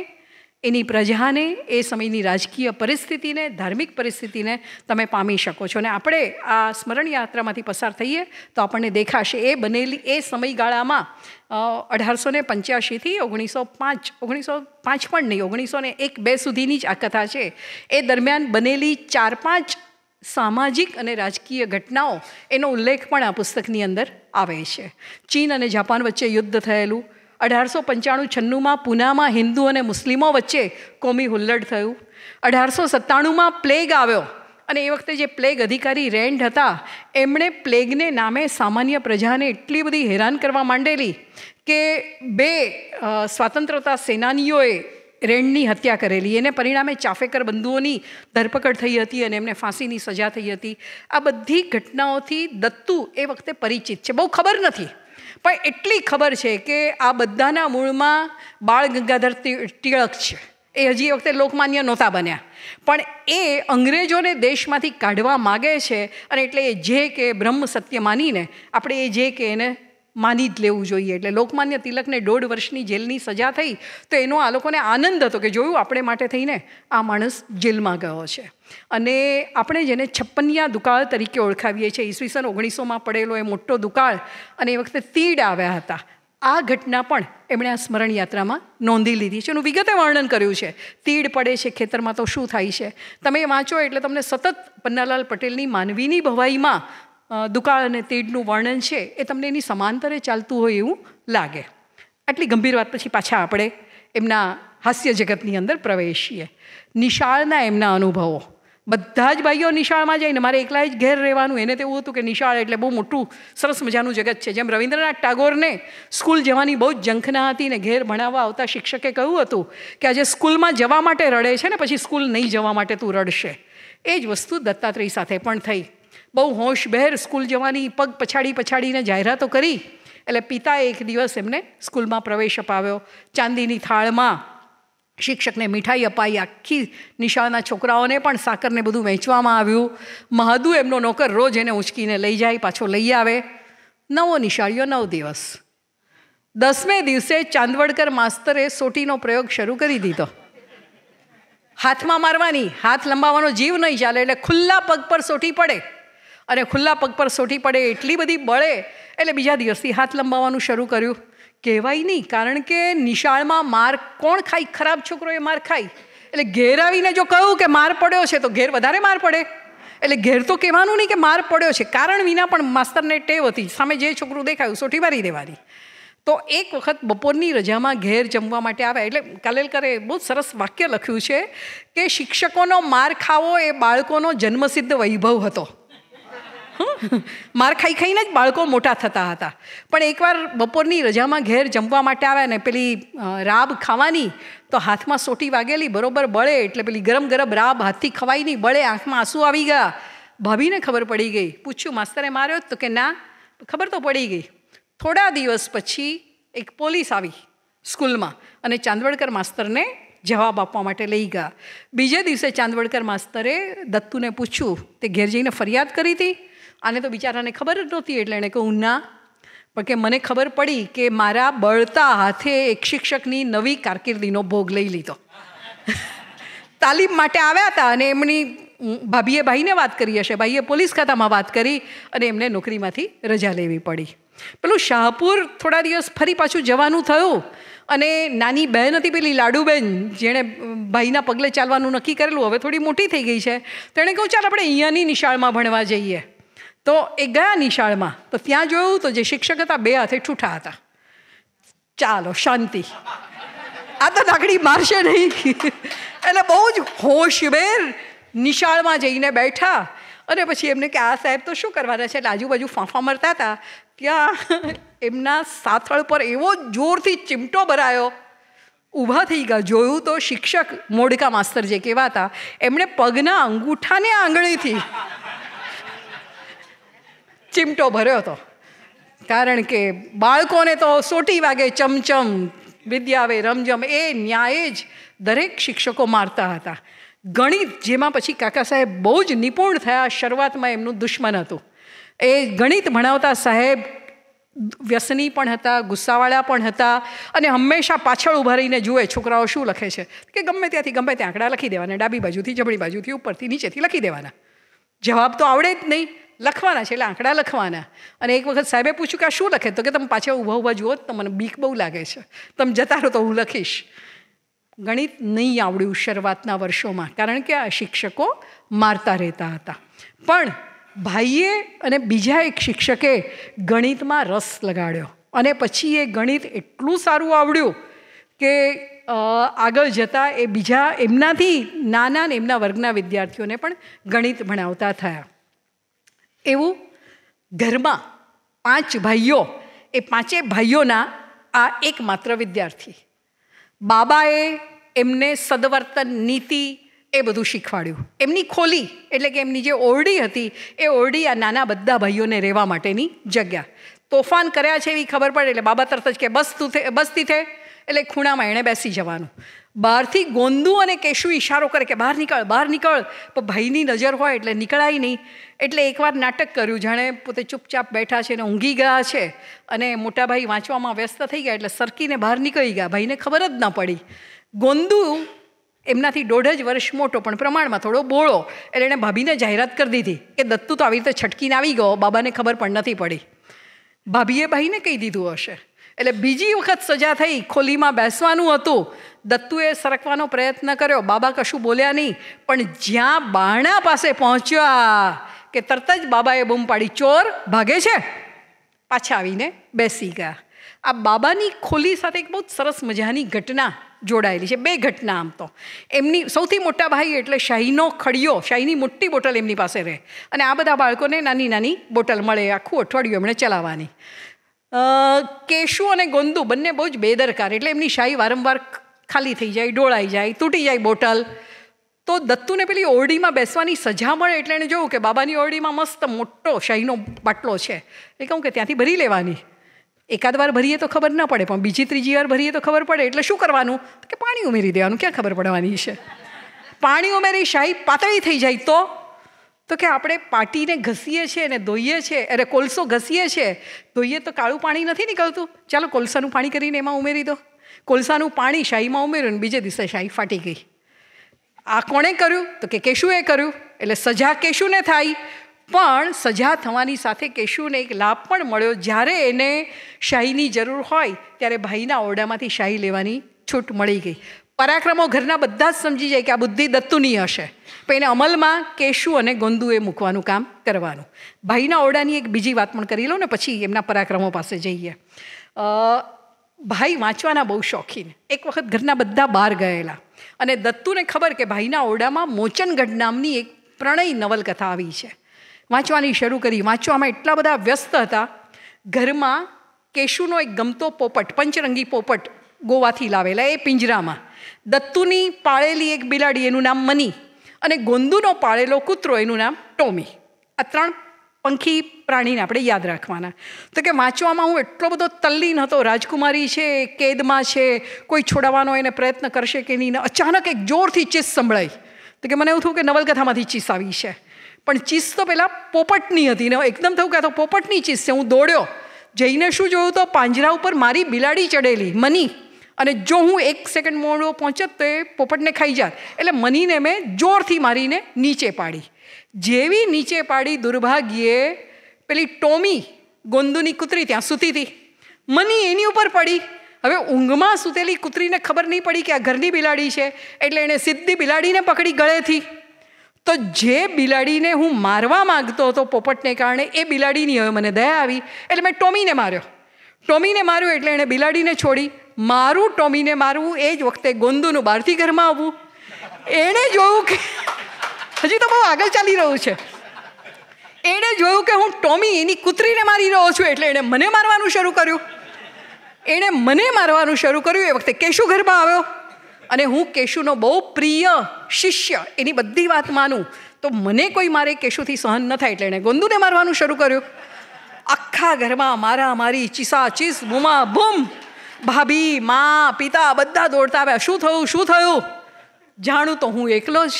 એની પ્રજાને એ સમયની રાજકીય પરિસ્થિતિને ધાર્મિક પરિસ્થિતિને તમે પામી શકો છો અને આપણે આ સ્મરણ યાત્રામાંથી પસાર થઈએ તો આપણને દેખાશે એ બનેલી એ સમયગાળામાં અઢારસો ને પંચ્યાસીથી ઓગણીસો પાંચ ઓગણીસો પાંચ પણ નહીં ઓગણીસો ને એક બે સુધીની જ આ કથા છે એ દરમિયાન બનેલી ચાર પાંચ સામાજિક અને રાજકીય ઘટનાઓ એનો ઉલ્લેખ પણ આ પુસ્તકની અંદર આવે છે ચીન અને જાપાન વચ્ચે યુદ્ધ થયેલું અઢારસો પંચાણું છન્નુંમાં પૂનામાં હિન્દુ અને મુસ્લિમો વચ્ચે કોમી હુલ્લડ થયું અઢારસો સત્તાણુંમાં પ્લેગ આવ્યો અને એ વખતે જે પ્લેગ અધિકારી રેન્ડ હતા એમણે પ્લેગને નામે સામાન્ય પ્રજાને એટલી બધી હેરાન કરવા માંડેલી કે બે સ્વાતંત્રતા સેનાનીઓએ રેન્ડની હત્યા કરેલી એને પરિણામે ચાફેકર બંધુઓની ધરપકડ થઈ હતી અને એમને ફાંસીની સજા થઈ હતી આ બધી ઘટનાઓથી દત્તુ એ વખતે પરિચિત છે બહુ ખબર નથી પણ એટલી ખબર છે કે આ બધાના મૂળમાં બાળ ગંગાધર ટિળક છે એ હજી વખતે લોકમાન્ય નહોતા બન્યા પણ એ અંગ્રેજોને દેશમાંથી કાઢવા માગે છે અને એટલે એ જે કે બ્રહ્મ સત્ય માનીને આપણે એ જે કે એને માની જ લેવું જોઈએ એટલે લોકમાન્ય તિલકને દોઢ વર્ષની જેલની સજા થઈ તો એનો આ લોકોને આનંદ હતો કે જોયું આપણે માટે થઈને આ માણસ જેલમાં ગયો છે અને આપણે જેને છપ્પનિયા દુકાળ તરીકે ઓળખાવીએ છીએ ઈસવીસન ઓગણીસોમાં પડેલો એ મોટો દુકાળ અને એ વખતે તીડ આવ્યા હતા આ ઘટના પણ એમણે આ સ્મરણ યાત્રામાં નોંધી લીધી છે એનું વિગતે વર્ણન કર્યું છે તીડ પડે છે ખેતરમાં તો શું થાય છે તમે વાંચો એટલે તમને સતત પન્નાલાલ પટેલની માનવીની ભવાઈમાં દુકાળ અને તીડનું વર્ણન છે એ તમને એની સમાંતરે ચાલતું હોય એવું લાગે આટલી ગંભીર વાત પછી પાછા આપણે એમના હાસ્ય જગતની અંદર પ્રવેશીએ નિશાળના એમના અનુભવો બધા જ ભાઈઓ નિશાળમાં જઈને મારે એકલા જ ઘેર રહેવાનું એને તેવું હતું કે નિશાળ એટલે બહુ મોટું સરસ મજાનું જગત છે જેમ રવિન્દ્રનાથ ટાગોરને સ્કૂલ જવાની બહુ જ ઝંખના હતી ને ઘેર ભણાવવા આવતા શિક્ષકે કહ્યું હતું કે આજે સ્કૂલમાં જવા માટે રડે છે ને પછી સ્કૂલ નહીં જવા માટે તું રડશે એ જ વસ્તુ દત્તાત્રેય સાથે પણ થઈ બહુ હોશભેર સ્કૂલ જવાની પગ પછાડી પછાડીને જાહેરાતો કરી એટલે પિતાએ એક દિવસ એમને સ્કૂલમાં પ્રવેશ અપાવ્યો ચાંદીની થાળમાં શિક્ષકને મીઠાઈ અપાઈ આખી નિશાળના છોકરાઓને પણ સાકરને બધું વહેંચવામાં આવ્યું મહાદુ એમનો નોકર રોજ એને ઉંચકીને લઈ જાય પાછો લઈ આવે નવો નિશાળ્યો નવ દિવસ દસમે દિવસે ચાંદવડકર માસ્તરે સોટીનો પ્રયોગ શરૂ કરી દીધો હાથમાં મારવાની હાથ લંબાવવાનો જીવ નહીં ચાલે એટલે ખુલ્લા પગ પર સોટી પડે અને ખુલ્લા પગ પર સોટી પડે એટલી બધી બળે એટલે બીજા દિવસથી હાથ લંબાવવાનું શરૂ કર્યું કહેવાય નહીં કારણ કે નિશાળમાં માર કોણ ખાય ખરાબ છોકરો એ માર ખાય એટલે ઘેર આવીને જો કહ્યું કે માર પડ્યો છે તો ઘેર વધારે માર પડે એટલે ઘેર તો કહેવાનું નહીં કે માર પડ્યો છે કારણ વિના પણ માસ્તરને ટેવ હતી સામે જે છોકરું દેખાયું સોઠી મારી દેવાની તો એક વખત બપોરની રજામાં ઘેર જમવા માટે આવ્યા એટલે કાલેલકરે બહુ સરસ વાક્ય લખ્યું છે કે શિક્ષકોનો માર ખાવો એ બાળકોનો જન્મસિદ્ધ વૈભવ હતો માર ખાઈ ખાઈને જ બાળકો મોટા થતા હતા પણ એકવાર બપોરની રજામાં ઘેર જમવા માટે આવ્યા ને પેલી રાબ ખાવાની તો હાથમાં સોટી વાગેલી બરોબર બળે એટલે પેલી ગરમ ગરમ રાબ હાથથી ખવાઈ નહીં બળે આંખમાં આંસુ આવી ગયા ભાભીને ખબર પડી ગઈ પૂછ્યું માસ્તરે માર્યો તો કે ના ખબર તો પડી ગઈ થોડા દિવસ પછી એક પોલીસ આવી સ્કૂલમાં અને ચાંદવડકર માસ્તરને જવાબ આપવા માટે લઈ ગયા બીજે દિવસે ચાંદવડકર માસ્તરે દત્તુને પૂછ્યું તે ઘેર જઈને ફરિયાદ કરી હતી આને તો બિચારાને ખબર જ નહોતી એટલે એણે કહું ના પણ કે મને ખબર પડી કે મારા બળતા હાથે એક શિક્ષકની નવી કારકિર્દીનો ભોગ લઈ લીધો તાલીમ માટે આવ્યા હતા અને એમની ભાભીએ ભાઈને વાત કરી હશે ભાઈએ પોલીસ ખાતામાં વાત કરી અને એમને નોકરીમાંથી રજા લેવી પડી પેલું શાહપુર થોડા દિવસ ફરી પાછું જવાનું થયું અને નાની બહેન હતી પેલી લાડુબેન જેણે ભાઈના પગલે ચાલવાનું નક્કી કરેલું હવે થોડી મોટી થઈ ગઈ છે તેણે કહું ચાલ આપણે અહીંયાની નિશાળમાં ભણવા જઈએ તો એ ગયા નિશાળમાં તો ત્યાં જોયું તો જે શિક્ષક હતા બે હાથે ઠૂઠા હતા ચાલો શાંતિ આ તો લાકડી મારશે નહીં એટલે બહુ જ હોશવેર નિશાળમાં જઈને બેઠા અને પછી એમને કે આ સાહેબ તો શું કરવાના છે એટલે આજુબાજુ ફાંફા મરતા હતા ત્યાં એમના સાથળ પર એવો જોરથી ચીમટો ભરાયો ઊભા થઈ ગયા જોયું તો શિક્ષક મોડકા માસ્તર જે કહેવાતા એમણે પગના અંગૂઠાને આંગળીથી ચીમટો ભર્યો હતો કારણ કે બાળકોને તો સોટી વાગે ચમચમ વિદ્યાવે રમજમ એ ન્યાયે જ દરેક શિક્ષકો મારતા હતા ગણિત જેમાં પછી કાકા સાહેબ બહુ જ નિપુણ થયા શરૂઆતમાં એમનું દુશ્મન હતું એ ગણિત ભણાવતા સાહેબ વ્યસની પણ હતા ગુસ્સાવાળા પણ હતા અને હંમેશા પાછળ ઊભા રહીને જુએ છોકરાઓ શું લખે છે કે ગમે ત્યાંથી ગમે ત્યાં આંકડા લખી દેવાના ડાબી બાજુથી જમણી બાજુથી ઉપરથી નીચેથી લખી દેવાના જવાબ તો આવડે જ નહીં લખવાના છે એટલે આંકડા લખવાના અને એક વખત સાહેબે પૂછ્યું કે આ શું લખે તો કે તમે પાછા ઊભા ઊભા જુઓ તો મને બીક બહુ લાગે છે તમે જતા રહો તો હું લખીશ ગણિત નહીં આવડ્યું શરૂઆતના વર્ષોમાં કારણ કે આ શિક્ષકો મારતા રહેતા હતા પણ ભાઈએ અને બીજા એક શિક્ષકે ગણિતમાં રસ લગાડ્યો અને પછી એ ગણિત એટલું સારું આવડ્યું કે આગળ જતાં એ બીજા એમનાથી નાના ને એમના વર્ગના વિદ્યાર્થીઓને પણ ગણિત ભણાવતા થયા એવું ઘરમાં પાંચ ભાઈઓ એ પાંચે ભાઈઓના આ એકમાત્ર વિદ્યાર્થી બાબાએ એમને સદવર્તન નીતિ એ બધું શીખવાડ્યું એમની ખોલી એટલે કે એમની જે ઓરડી હતી એ ઓરડી આ નાના બધા ભાઈઓને રહેવા માટેની જગ્યા તોફાન કર્યા છે એવી ખબર પડે એટલે બાબા તરત જ કે બસ તું થે બસતી થે એટલે ખૂણામાં એણે બેસી જવાનું બહારથી ગોંદુ અને કેશુ ઇશારો કરે કે બહાર નીકળ બહાર નીકળ પણ ભાઈની નજર હોય એટલે નીકળાય નહીં એટલે એકવાર નાટક કર્યું જાણે પોતે ચૂપચાપ બેઠા છે ને ઊંઘી ગયા છે અને મોટા ભાઈ વાંચવામાં વ્યસ્ત થઈ ગયા એટલે સરકીને બહાર નીકળી ગયા ભાઈને ખબર જ ન પડી ગોંદુ એમનાથી દોઢ જ વર્ષ મોટો પણ પ્રમાણમાં થોડો બોળો એટલે એણે ભાભીને જાહેરાત કરી દીધી કે દત્તુ તો આવી રીતે છટકીને આવી ગયો બાબાને ખબર પણ નથી પડી ભાભીએ ભાઈને કહી દીધું હશે એટલે બીજી વખત સજા થઈ ખોલીમાં બેસવાનું હતું દત્તુએ સરકવાનો પ્રયત્ન કર્યો બાબા કશું બોલ્યા નહીં પણ જ્યાં બાણા પાસે પહોંચ્યા કે તરત જ બાબાએ બૂમ પાડી ચોર ભાગે છે પાછા આવીને બેસી ગયા આ બાબાની ખોલી સાથે એક બહુ સરસ મજાની ઘટના જોડાયેલી છે બે ઘટના આમ તો એમની સૌથી મોટા ભાઈ એટલે શાહીનો ખડિયો શાહીની મોટી બોટલ એમની પાસે રહે અને આ બધા બાળકોને નાની નાની બોટલ મળે આખું અઠવાડિયું એમણે ચલાવવાની કેશુ અને ગોંદુ બંને બહુ જ બેદરકાર એટલે એમની શાહી વારંવાર ખાલી થઈ જાય ડોળાઈ જાય તૂટી જાય બોટલ તો દત્તુને પેલી ઓરડીમાં બેસવાની સજા મળે એટલે એણે જોવું કે બાબાની ઓરડીમાં મસ્ત મોટો શાહીનો બાટલો છે એ કહું કે ત્યાંથી ભરી લેવાની એકાદ વાર ભરીએ તો ખબર ના પડે પણ બીજી ત્રીજી વાર ભરીએ તો ખબર પડે એટલે શું કરવાનું કે પાણી ઉમેરી દેવાનું ક્યાં ખબર પડવાની છે પાણી ઉમેરી શાહી પાતળી થઈ જાય તો તો કે આપણે પાટીને ઘસીએ છીએ અને ધોઈએ છીએ અરે કોલસો ઘસીએ છીએ ધોઈએ તો કાળું પાણી નથી નીકળતું ચાલો કોલસાનું પાણી કરીને એમાં ઉમેરી દો કોલસાનું પાણી શાહીમાં ઉમેર્યું ને બીજે દિવસે શાહી ફાટી ગઈ આ કોણે કર્યું તો કે કેશુએ કર્યું એટલે સજા કેશુને થાય પણ સજા થવાની સાથે કેશુને એક લાભ પણ મળ્યો જ્યારે એને શાહીની જરૂર હોય ત્યારે ભાઈના ઓરડામાંથી શાહી લેવાની છૂટ મળી ગઈ પરાક્રમો ઘરના બધા જ સમજી જાય કે આ બુદ્ધિ દત્તુની હશે પણ એને અમલમાં કેશુ અને ગોંદુએ મૂકવાનું કામ કરવાનું ભાઈના ઓરડાની એક બીજી વાત પણ કરી લો ને પછી એમના પરાક્રમો પાસે જઈએ ભાઈ વાંચવાના બહુ શોખીન એક વખત ઘરના બધા બહાર ગયેલા અને દત્તુને ખબર કે ભાઈના ઓરડામાં મોચનગઢ નામની એક પ્રણય નવલકથા આવી છે વાંચવાની શરૂ કરી વાંચવામાં એટલા બધા વ્યસ્ત હતા ઘરમાં કેશુનો એક ગમતો પોપટ પંચરંગી પોપટ ગોવાથી લાવેલા એ પિંજરામાં દત્તુની પાળેલી એક બિલાડી એનું નામ મની અને ગોંદુનો પાળેલો કૂતરો એનું નામ ટોમી આ ત્રણ પંખી પ્રાણીને આપણે યાદ રાખવાના તો કે વાંચવામાં હું એટલો બધો તલ્લીન હતો રાજકુમારી છે કેદમાં છે કોઈ છોડાવવાનો એને પ્રયત્ન કરશે કે નહીં અચાનક એક જોરથી ચીસ સંભળાઈ તો કે મને એવું થયું કે નવલકથામાંથી ચીસ આવી છે પણ ચીસ તો પહેલાં પોપટની હતી ને એકદમ થયું કે તો પોપટની ચીસ છે હું દોડ્યો જઈને શું જોયું તો પાંજરા ઉપર મારી બિલાડી ચડેલી મની અને જો હું એક સેકન્ડ મોડો પહોંચત તો એ પોપટને ખાઈ જાત એટલે મનીને મેં જોરથી મારીને નીચે પાડી જેવી નીચે પાડી દુર્ભાગ્યે પેલી ટોમી ગોંદુની કૂતરી ત્યાં સૂતી હતી મની એની ઉપર પડી હવે ઊંઘમાં સૂતેલી કૂતરીને ખબર નહીં પડી કે આ ઘરની બિલાડી છે એટલે એણે સીધી બિલાડીને પકડી ગળેથી તો જે બિલાડીને હું મારવા માગતો હતો પોપટને કારણે એ બિલાડીની હવે મને દયા આવી એટલે મેં ટોમીને માર્યો ટોમીને માર્યો એટલે એણે બિલાડીને છોડી મારું ટોમીને મારવું એ જ વખતે ગોંદુનું બહારથી ઘરમાં આવવું એણે જોયું કે હજી તો બહુ આગળ ચાલી રહ્યું છે એણે જોયું કે હું ટોમી એની કૂતરીને મારી રહ્યો છું એટલે એણે મને મારવાનું શરૂ કર્યું એણે મને મારવાનું શરૂ કર્યું એ વખતે કેશુ ઘરમાં આવ્યો અને હું કેશુનો બહુ પ્રિય શિષ્ય એની બધી વાત માનું તો મને કોઈ મારે કેશુથી સહન ન થાય એટલે એણે ગોંદુને મારવાનું શરૂ કર્યું આખા ઘરમાં મારા મારી ચીસા ચીસ બુમા બુમ ભાભી મા પિતા બધા દોડતા આવ્યા શું થયું શું થયું જાણું તો હું એકલો જ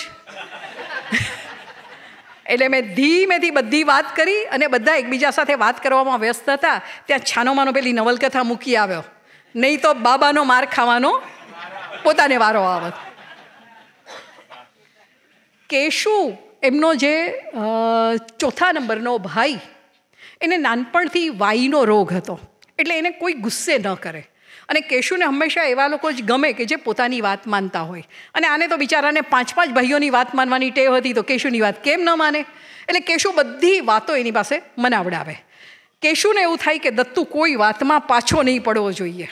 એટલે મેં ધીમેથી બધી વાત કરી અને બધા એકબીજા સાથે વાત કરવામાં વ્યસ્ત હતા ત્યાં છાનોમાંનો પેલી નવલકથા મૂકી આવ્યો નહીં તો બાબાનો માર ખાવાનો પોતાને વારો આવત કેશુ એમનો જે ચોથા નંબરનો ભાઈ એને નાનપણથી વાઈનો રોગ હતો એટલે એને કોઈ ગુસ્સે ન કરે અને કેશુને હંમેશા એવા લોકો જ ગમે કે જે પોતાની વાત માનતા હોય અને આને તો બિચારાને પાંચ પાંચ ભાઈઓની વાત માનવાની ટેવ હતી તો કેશુની વાત કેમ ન માને એટલે કેશુ બધી વાતો એની પાસે મનાવડાવે કેશુને એવું થાય કે દત્તુ કોઈ વાતમાં પાછો નહીં પડવો જોઈએ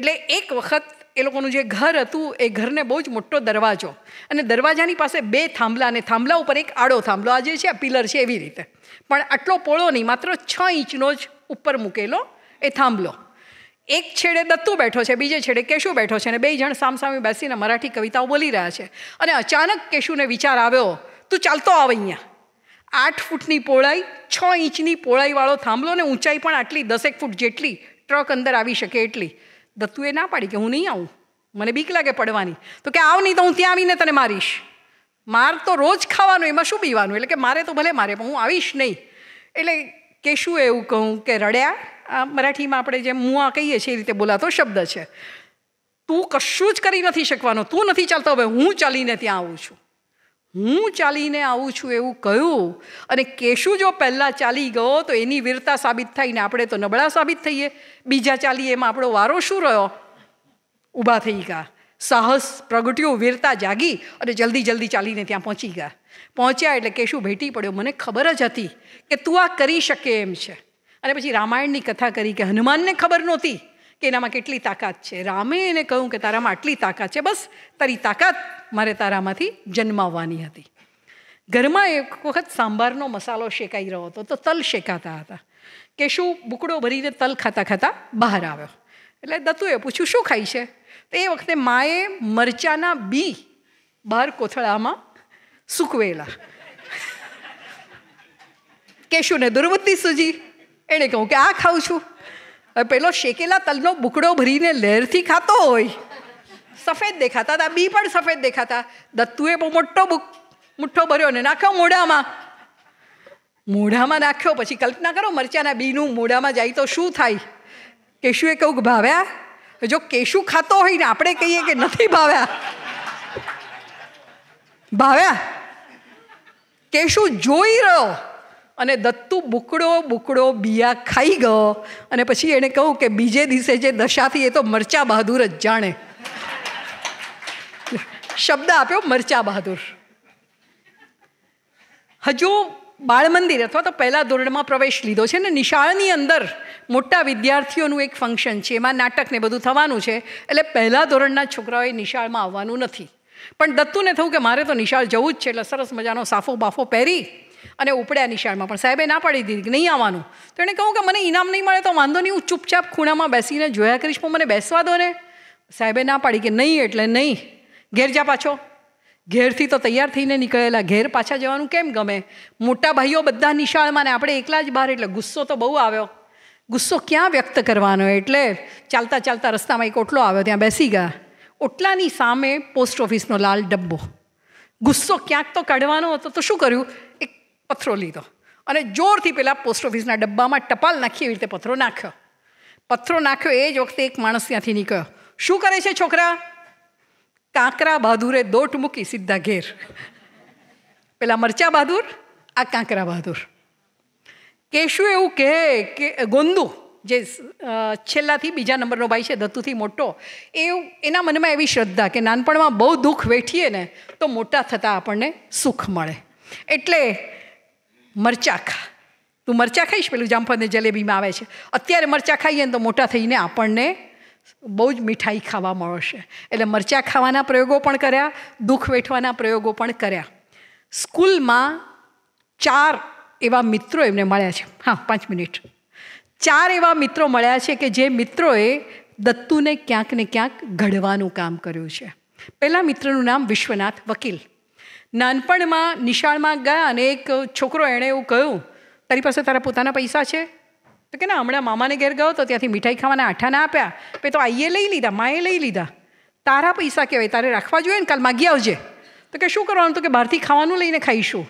એટલે એક વખત એ લોકોનું જે ઘર હતું એ ઘરને બહુ જ મોટો દરવાજો અને દરવાજાની પાસે બે થાંભલા અને થાંભલા ઉપર એક આડો થાંભલો આ જે છે આ પિલર છે એવી રીતે પણ આટલો પોળો નહીં માત્ર છ ઇંચનો જ ઉપર મૂકેલો એ થાંભલો એક છેડે દત્તુ બેઠો છે બીજે છેડે કેશુ બેઠો છે અને બે જણ સામસામે બેસીને મરાઠી કવિતાઓ બોલી રહ્યા છે અને અચાનક કેશુને વિચાર આવ્યો તું ચાલતો આવ અહીંયા આઠ ફૂટની પોળાઈ છ ઇંચની પોળાઈવાળો થાંભલો ને ઊંચાઈ પણ આટલી દસેક ફૂટ જેટલી ટ્રક અંદર આવી શકે એટલી દત્તુએ ના પાડી કે હું નહીં આવું મને બીક લાગે પડવાની તો કે આવ નહીં તો હું ત્યાં આવીને તને મારીશ માર તો રોજ ખાવાનું એમાં શું પીવાનું એટલે કે મારે તો ભલે મારે પણ હું આવીશ નહીં એટલે કેશું એવું કહું કે રડ્યા આ મરાઠીમાં આપણે જેમ મુઆ કહીએ છીએ એ રીતે બોલાતો શબ્દ છે તું કશું જ કરી નથી શકવાનો તું નથી ચાલતો હવે હું ચાલીને ત્યાં આવું છું હું ચાલીને આવું છું એવું કહ્યું અને કેશું જો પહેલાં ચાલી ગયો તો એની વીરતા સાબિત થાય ને આપણે તો નબળા સાબિત થઈએ બીજા ચાલીએ એમાં આપણો વારો શું રહ્યો ઊભા થઈ ગયા સાહસ પ્રગટ્યું વીરતા જાગી અને જલ્દી જલ્દી ચાલીને ત્યાં પહોંચી ગયા પહોંચ્યા એટલે કેશું ભેટી પડ્યો મને ખબર જ હતી કે તું આ કરી શકે એમ છે અને પછી રામાયણની કથા કરી કે હનુમાનને ખબર નહોતી કે એનામાં કેટલી તાકાત છે રામે એને કહ્યું કે તારામાં આટલી તાકાત છે બસ તારી તાકાત મારે તારામાંથી જન્માવવાની હતી ઘરમાં એક વખત સાંભારનો મસાલો શેકાઈ રહ્યો હતો તો તલ શેકાતા હતા કેશુ બુકડો ભરીને તલ ખાતા ખાતા બહાર આવ્યો એટલે દત્તુએ પૂછ્યું શું ખાય છે તો એ વખતે માએ મરચાના બી બહાર કોથળામાં સૂકવેલા કેશુને દુર્બુદ્ધિ સુજી એણે કહું કે આ ખાઉં છું હવે પેલો શેકેલા તલનો બુકડો ભરીને લહેરથી ખાતો હોય સફેદ દેખાતા હતા બી પણ સફેદ દેખાતા દત્તુએ બહુ મોટો બુક મુઠ્ઠો ભર્યો ને નાખ્યો મોઢામાં મોઢામાં નાખ્યો પછી કલ્પના કરો મરચાના બીનું મોઢામાં જાય તો શું થાય કેશુએ કહું ભાવ્યા જો કેશુ ખાતો હોય ને આપણે કહીએ કે નથી ભાવ્યા ભાવ્યા કેશુ જોઈ રહ્યો અને દત્તુ બુકડો બુકડો બિયા ખાઈ ગયો અને પછી એણે કહું કે બીજે દિવસે જે દશાથી એ તો મરચા બહાદુર જ જાણે શબ્દ આપ્યો મરચા બહાદુર હજુ બાળમંદિર અથવા તો પહેલાં ધોરણમાં પ્રવેશ લીધો છે ને નિશાળની અંદર મોટા વિદ્યાર્થીઓનું એક ફંક્શન છે એમાં નાટક ને બધું થવાનું છે એટલે પહેલાં ધોરણના છોકરાઓએ નિશાળમાં આવવાનું નથી પણ દત્તુને થયું કે મારે તો નિશાળ જવું જ છે એટલે સરસ મજાનો સાફો બાફો પહેરી અને ઉપડ્યા નિશાળમાં પણ સાહેબે ના પાડી દીધી કે નહીં આવવાનું તો એણે કહું કે મને ઇનામ નહીં મળે તો વાંધો નહીં હું ચૂપચાપ ખૂણામાં બેસીને જોયા કરીશ પણ મને બેસવા દો ને સાહેબે ના પાડી કે નહીં એટલે નહીં ઘેર જા પાછો ઘેરથી તો તૈયાર થઈને નીકળેલા ઘેર પાછા જવાનું કેમ ગમે મોટા ભાઈઓ બધા નિશાળમાં ને આપણે એકલા જ બહાર એટલે ગુસ્સો તો બહુ આવ્યો ગુસ્સો ક્યાં વ્યક્ત કરવાનો એટલે ચાલતા ચાલતા રસ્તામાં એક ઓટલો આવ્યો ત્યાં બેસી ગયા ઓટલાની સામે પોસ્ટ ઓફિસનો લાલ ડબ્બો ગુસ્સો ક્યાંક તો કાઢવાનો હતો તો શું કર્યું પથરો લીધો અને જોરથી પહેલાં પોસ્ટ ઓફિસના ડબ્બામાં ટપાલ નાખી એવી રીતે પથરો નાખ્યો પથરો નાખ્યો એ જ વખતે એક માણસ ત્યાંથી નીકળ્યો શું કરે છે છોકરા કાંકરા બહાદુરે દોટ મૂકી સીધા ઘેર પેલા મરચા બહાદુર આ કાંકરા બહાદુર કેશુ એવું કહે કે ગોંદુ જે છેલ્લાથી બીજા નંબરનો ભાઈ છે દત્તુથી મોટો એ એના મનમાં એવી શ્રદ્ધા કે નાનપણમાં બહુ દુઃખ વેઠીએ ને તો મોટા થતાં આપણને સુખ મળે એટલે મરચાં ખા તું મરચાં ખાઈશ પેલું જામફળને જલેબીમાં આવે છે અત્યારે મરચાં ખાઈએ ને તો મોટા થઈને આપણને બહુ જ મીઠાઈ ખાવા મળશે એટલે મરચાં ખાવાના પ્રયોગો પણ કર્યા દુઃખ વેઠવાના પ્રયોગો પણ કર્યા સ્કૂલમાં ચાર એવા મિત્રો એમને મળ્યા છે હા પાંચ મિનિટ ચાર એવા મિત્રો મળ્યા છે કે જે મિત્રોએ દત્તુને ક્યાંક ને ક્યાંક ઘડવાનું કામ કર્યું છે પહેલાં મિત્રનું નામ વિશ્વનાથ વકીલ નાનપણમાં નિશાળમાં ગયા અને એક છોકરો એણે એવું કહ્યું તારી પાસે તારા પોતાના પૈસા છે તો કે ના હમણાં મામાને ઘેર ગયો તો ત્યાંથી મીઠાઈ ખાવાના આઠા ના આપ્યા પે તો આઈએ લઈ લીધા માએ લઈ લીધા તારા પૈસા કહેવાય તારે રાખવા જોઈએ ને કાલ માગી આવજે તો કે શું કરવાનું તો કે બહારથી ખાવાનું લઈને ખાઈશું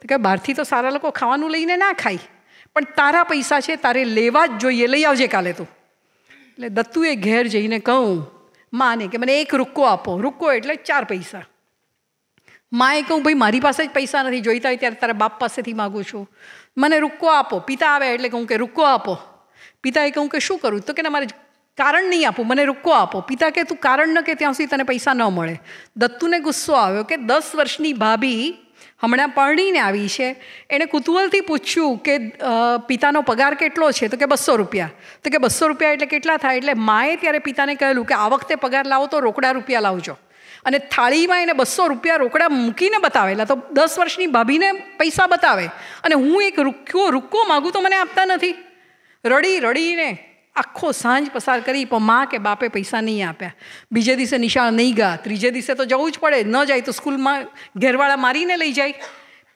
તો કે બહારથી તો સારા લોકો ખાવાનું લઈને ના ખાય પણ તારા પૈસા છે તારે લેવા જ જોઈએ લઈ આવજે કાલે તું એટલે દત્તુએ ઘેર જઈને કહું માને કે મને એક રૂક્કો આપો રૂક્કો એટલે ચાર પૈસા માએ કહું ભાઈ મારી પાસે જ પૈસા નથી જોઈતા હોય ત્યારે તારા બાપ પાસેથી માગું છું મને રૂકો આપો પિતા આવે એટલે કહું કે રૂક્કો આપો પિતાએ કહું કે શું કરું તો કે મારે કારણ નહીં આપું મને રૂક્કો આપો પિતા કે તું કારણ ન કે ત્યાં સુધી તને પૈસા ન મળે દત્તુને ગુસ્સો આવ્યો કે દસ વર્ષની ભાભી હમણાં પરણીને આવી છે એણે કુતૂહલથી પૂછ્યું કે પિતાનો પગાર કેટલો છે તો કે બસો રૂપિયા તો કે બસો રૂપિયા એટલે કેટલા થાય એટલે માએ ત્યારે પિતાને કહેલું કે આ વખતે પગાર લાવો તો રોકડા રૂપિયા લાવજો અને થાળીમાં એને બસો રૂપિયા રોકડા મૂકીને બતાવેલા તો દસ વર્ષની ભાભીને પૈસા બતાવે અને હું એક રૂક્યો રૂક્કો માગું તો મને આપતા નથી રડી રડીને આખો સાંજ પસાર કરી પણ મા કે બાપે પૈસા નહીં આપ્યા બીજે દિવસે નિશાળ નહીં ગયા ત્રીજે દિવસે તો જવું જ પડે ન જાય તો સ્કૂલમાં ઘેરવાળા મારીને લઈ જાય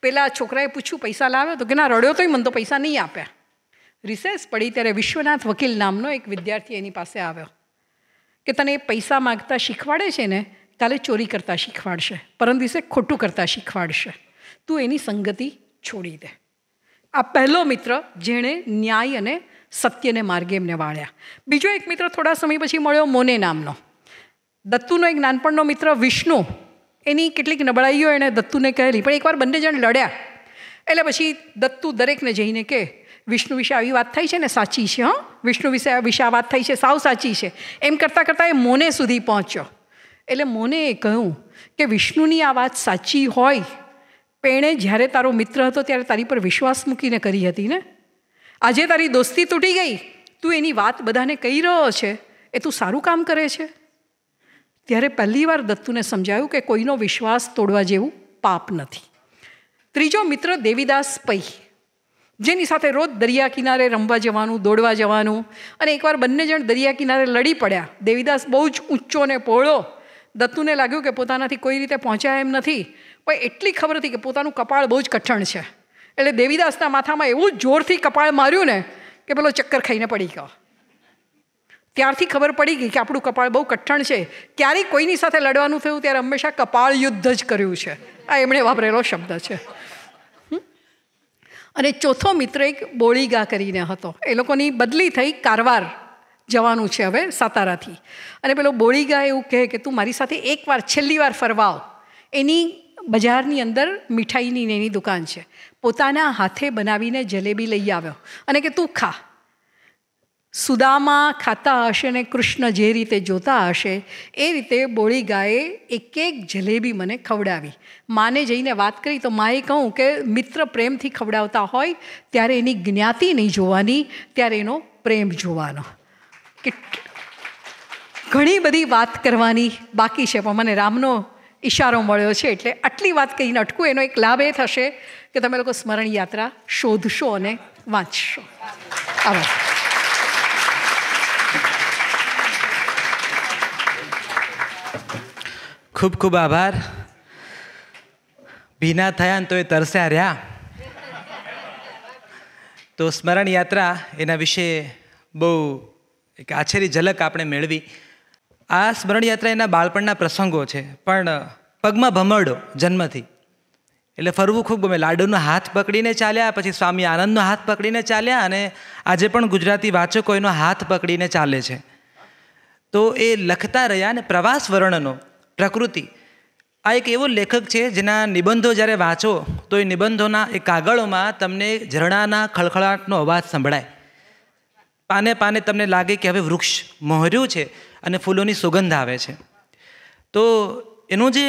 પેલા છોકરાએ પૂછ્યું પૈસા લાવ્યો તો કે ના રડ્યો તોય મને તો પૈસા નહીં આપ્યા રિસેસ પડી ત્યારે વિશ્વનાથ વકીલ નામનો એક વિદ્યાર્થી એની પાસે આવ્યો કે તને એ પૈસા માગતા શીખવાડે છે ને કાલે ચોરી કરતાં શીખવાડશે પરમ દિવસે ખોટું કરતાં શીખવાડશે તું એની સંગતિ છોડી દે આ પહેલો મિત્ર જેણે ન્યાય અને સત્યને માર્ગે એમને વાળ્યા બીજો એક મિત્ર થોડા સમય પછી મળ્યો મોને નામનો દત્તુનો એક નાનપણનો મિત્ર વિષ્ણુ એની કેટલીક નબળાઈઓ એણે દત્તુને કહેલી પણ એકવાર બંને જણ લડ્યા એટલે પછી દત્તુ દરેકને જઈને કે વિષ્ણુ વિશે આવી વાત થઈ છે ને સાચી છે હં વિષ્ણુ વિશે વિશે આ વાત થઈ છે સાવ સાચી છે એમ કરતાં કરતાં એ મોને સુધી પહોંચ્યો એટલે મોને એ કહ્યું કે વિષ્ણુની આ વાત સાચી હોય એણે જ્યારે તારો મિત્ર હતો ત્યારે તારી પર વિશ્વાસ મૂકીને કરી હતી ને આજે તારી દોસ્તી તૂટી ગઈ તું એની વાત બધાને કહી રહ્યો છે એ તું સારું કામ કરે છે ત્યારે પહેલીવાર દત્તુને સમજાયું કે કોઈનો વિશ્વાસ તોડવા જેવું પાપ નથી ત્રીજો મિત્ર દેવીદાસ પૈ જેની સાથે રોજ દરિયા કિનારે રમવા જવાનું દોડવા જવાનું અને એકવાર બંને જણ દરિયા કિનારે લડી પડ્યા દેવીદાસ બહુ જ ઊંચો ને પહોળો દત્તુને લાગ્યું કે પોતાનાથી કોઈ રીતે પહોંચ્યા એમ નથી પણ એટલી ખબર હતી કે પોતાનું કપાળ બહુ જ કઠણ છે એટલે દેવીદાસના માથામાં એવું જોરથી કપાળ માર્યું ને કે પેલો ચક્કર ખાઈને પડી ગયો ત્યારથી ખબર પડી ગઈ કે આપણું કપાળ બહુ કઠણ છે ક્યારેય કોઈની સાથે લડવાનું થયું ત્યારે હંમેશા કપાળ યુદ્ધ જ કર્યું છે આ એમણે વાપરેલો શબ્દ છે અને ચોથો મિત્ર એક બોળીગા કરીને હતો એ લોકોની બદલી થઈ કારવાર જવાનું છે હવે સાતારાથી અને પેલો બોળીગા એવું કહે કે તું મારી સાથે એકવાર છેલ્લી વાર ફરવાઓ એની બજારની અંદર મીઠાઈની એની દુકાન છે પોતાના હાથે બનાવીને જલેબી લઈ આવ્યો અને કે તું ખા સુદામા ખાતા હશે ને કૃષ્ણ જે રીતે જોતા હશે એ રીતે બોળી ગાએ એક એક જલેબી મને ખવડાવી માને જઈને વાત કરી તો માએ કહું કે મિત્ર પ્રેમથી ખવડાવતા હોય ત્યારે એની જ્ઞાતિ નહીં જોવાની ત્યારે એનો પ્રેમ જોવાનો ઘણી બધી વાત કરવાની બાકી છે પણ મને રામનો ઈશારો મળ્યો છે એટલે આટલી વાત કહીને અટકુ એનો એક લાભ એ થશે કે તમે લોકો સ્મરણ યાત્રા શોધો અને વાંચશો ખૂબ ખૂબ આભાર વિના થયા તોય તરસ્યા રહ્યા તો સ્મરણ યાત્રા એના વિશે બહુ એક આછેરી ઝલક આપણે મેળવી આ સ્મરણ યાત્રા એના બાળપણના પ્રસંગો છે પણ પગમાં ભમરડો જન્મથી એટલે ફરવું ખૂબ ગમે લાડુનો હાથ પકડીને ચાલ્યા પછી સ્વામી આનંદનો હાથ પકડીને ચાલ્યા અને આજે પણ ગુજરાતી વાચકો એનો હાથ પકડીને ચાલે છે તો એ લખતા રહ્યા ને પ્રવાસ વર્ણનો પ્રકૃતિ આ એક એવો લેખક છે જેના નિબંધો જ્યારે વાંચો તો એ નિબંધોના એ કાગળોમાં તમને ઝરણાના ખળખળાટનો અવાજ સંભળાય પાને પાને તમને લાગે કે હવે વૃક્ષ મોહર્યું છે અને ફૂલોની સુગંધ આવે છે તો એનો જે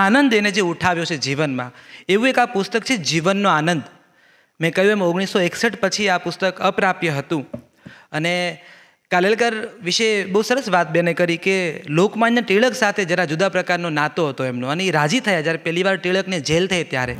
આનંદ એને જે ઉઠાવ્યો છે જીવનમાં એવું એક આ પુસ્તક છે જીવનનો આનંદ મેં કહ્યું એમ ઓગણીસો એકસઠ પછી આ પુસ્તક અપ્રાપ્ય હતું અને કાલેલકર વિશે બહુ સરસ વાત બેને કરી કે લોકમાન્ય ટિળક સાથે જરા જુદા પ્રકારનો નાતો હતો એમનો અને એ રાજી થયા જ્યારે પહેલી વાર ટિળકને જેલ થઈ ત્યારે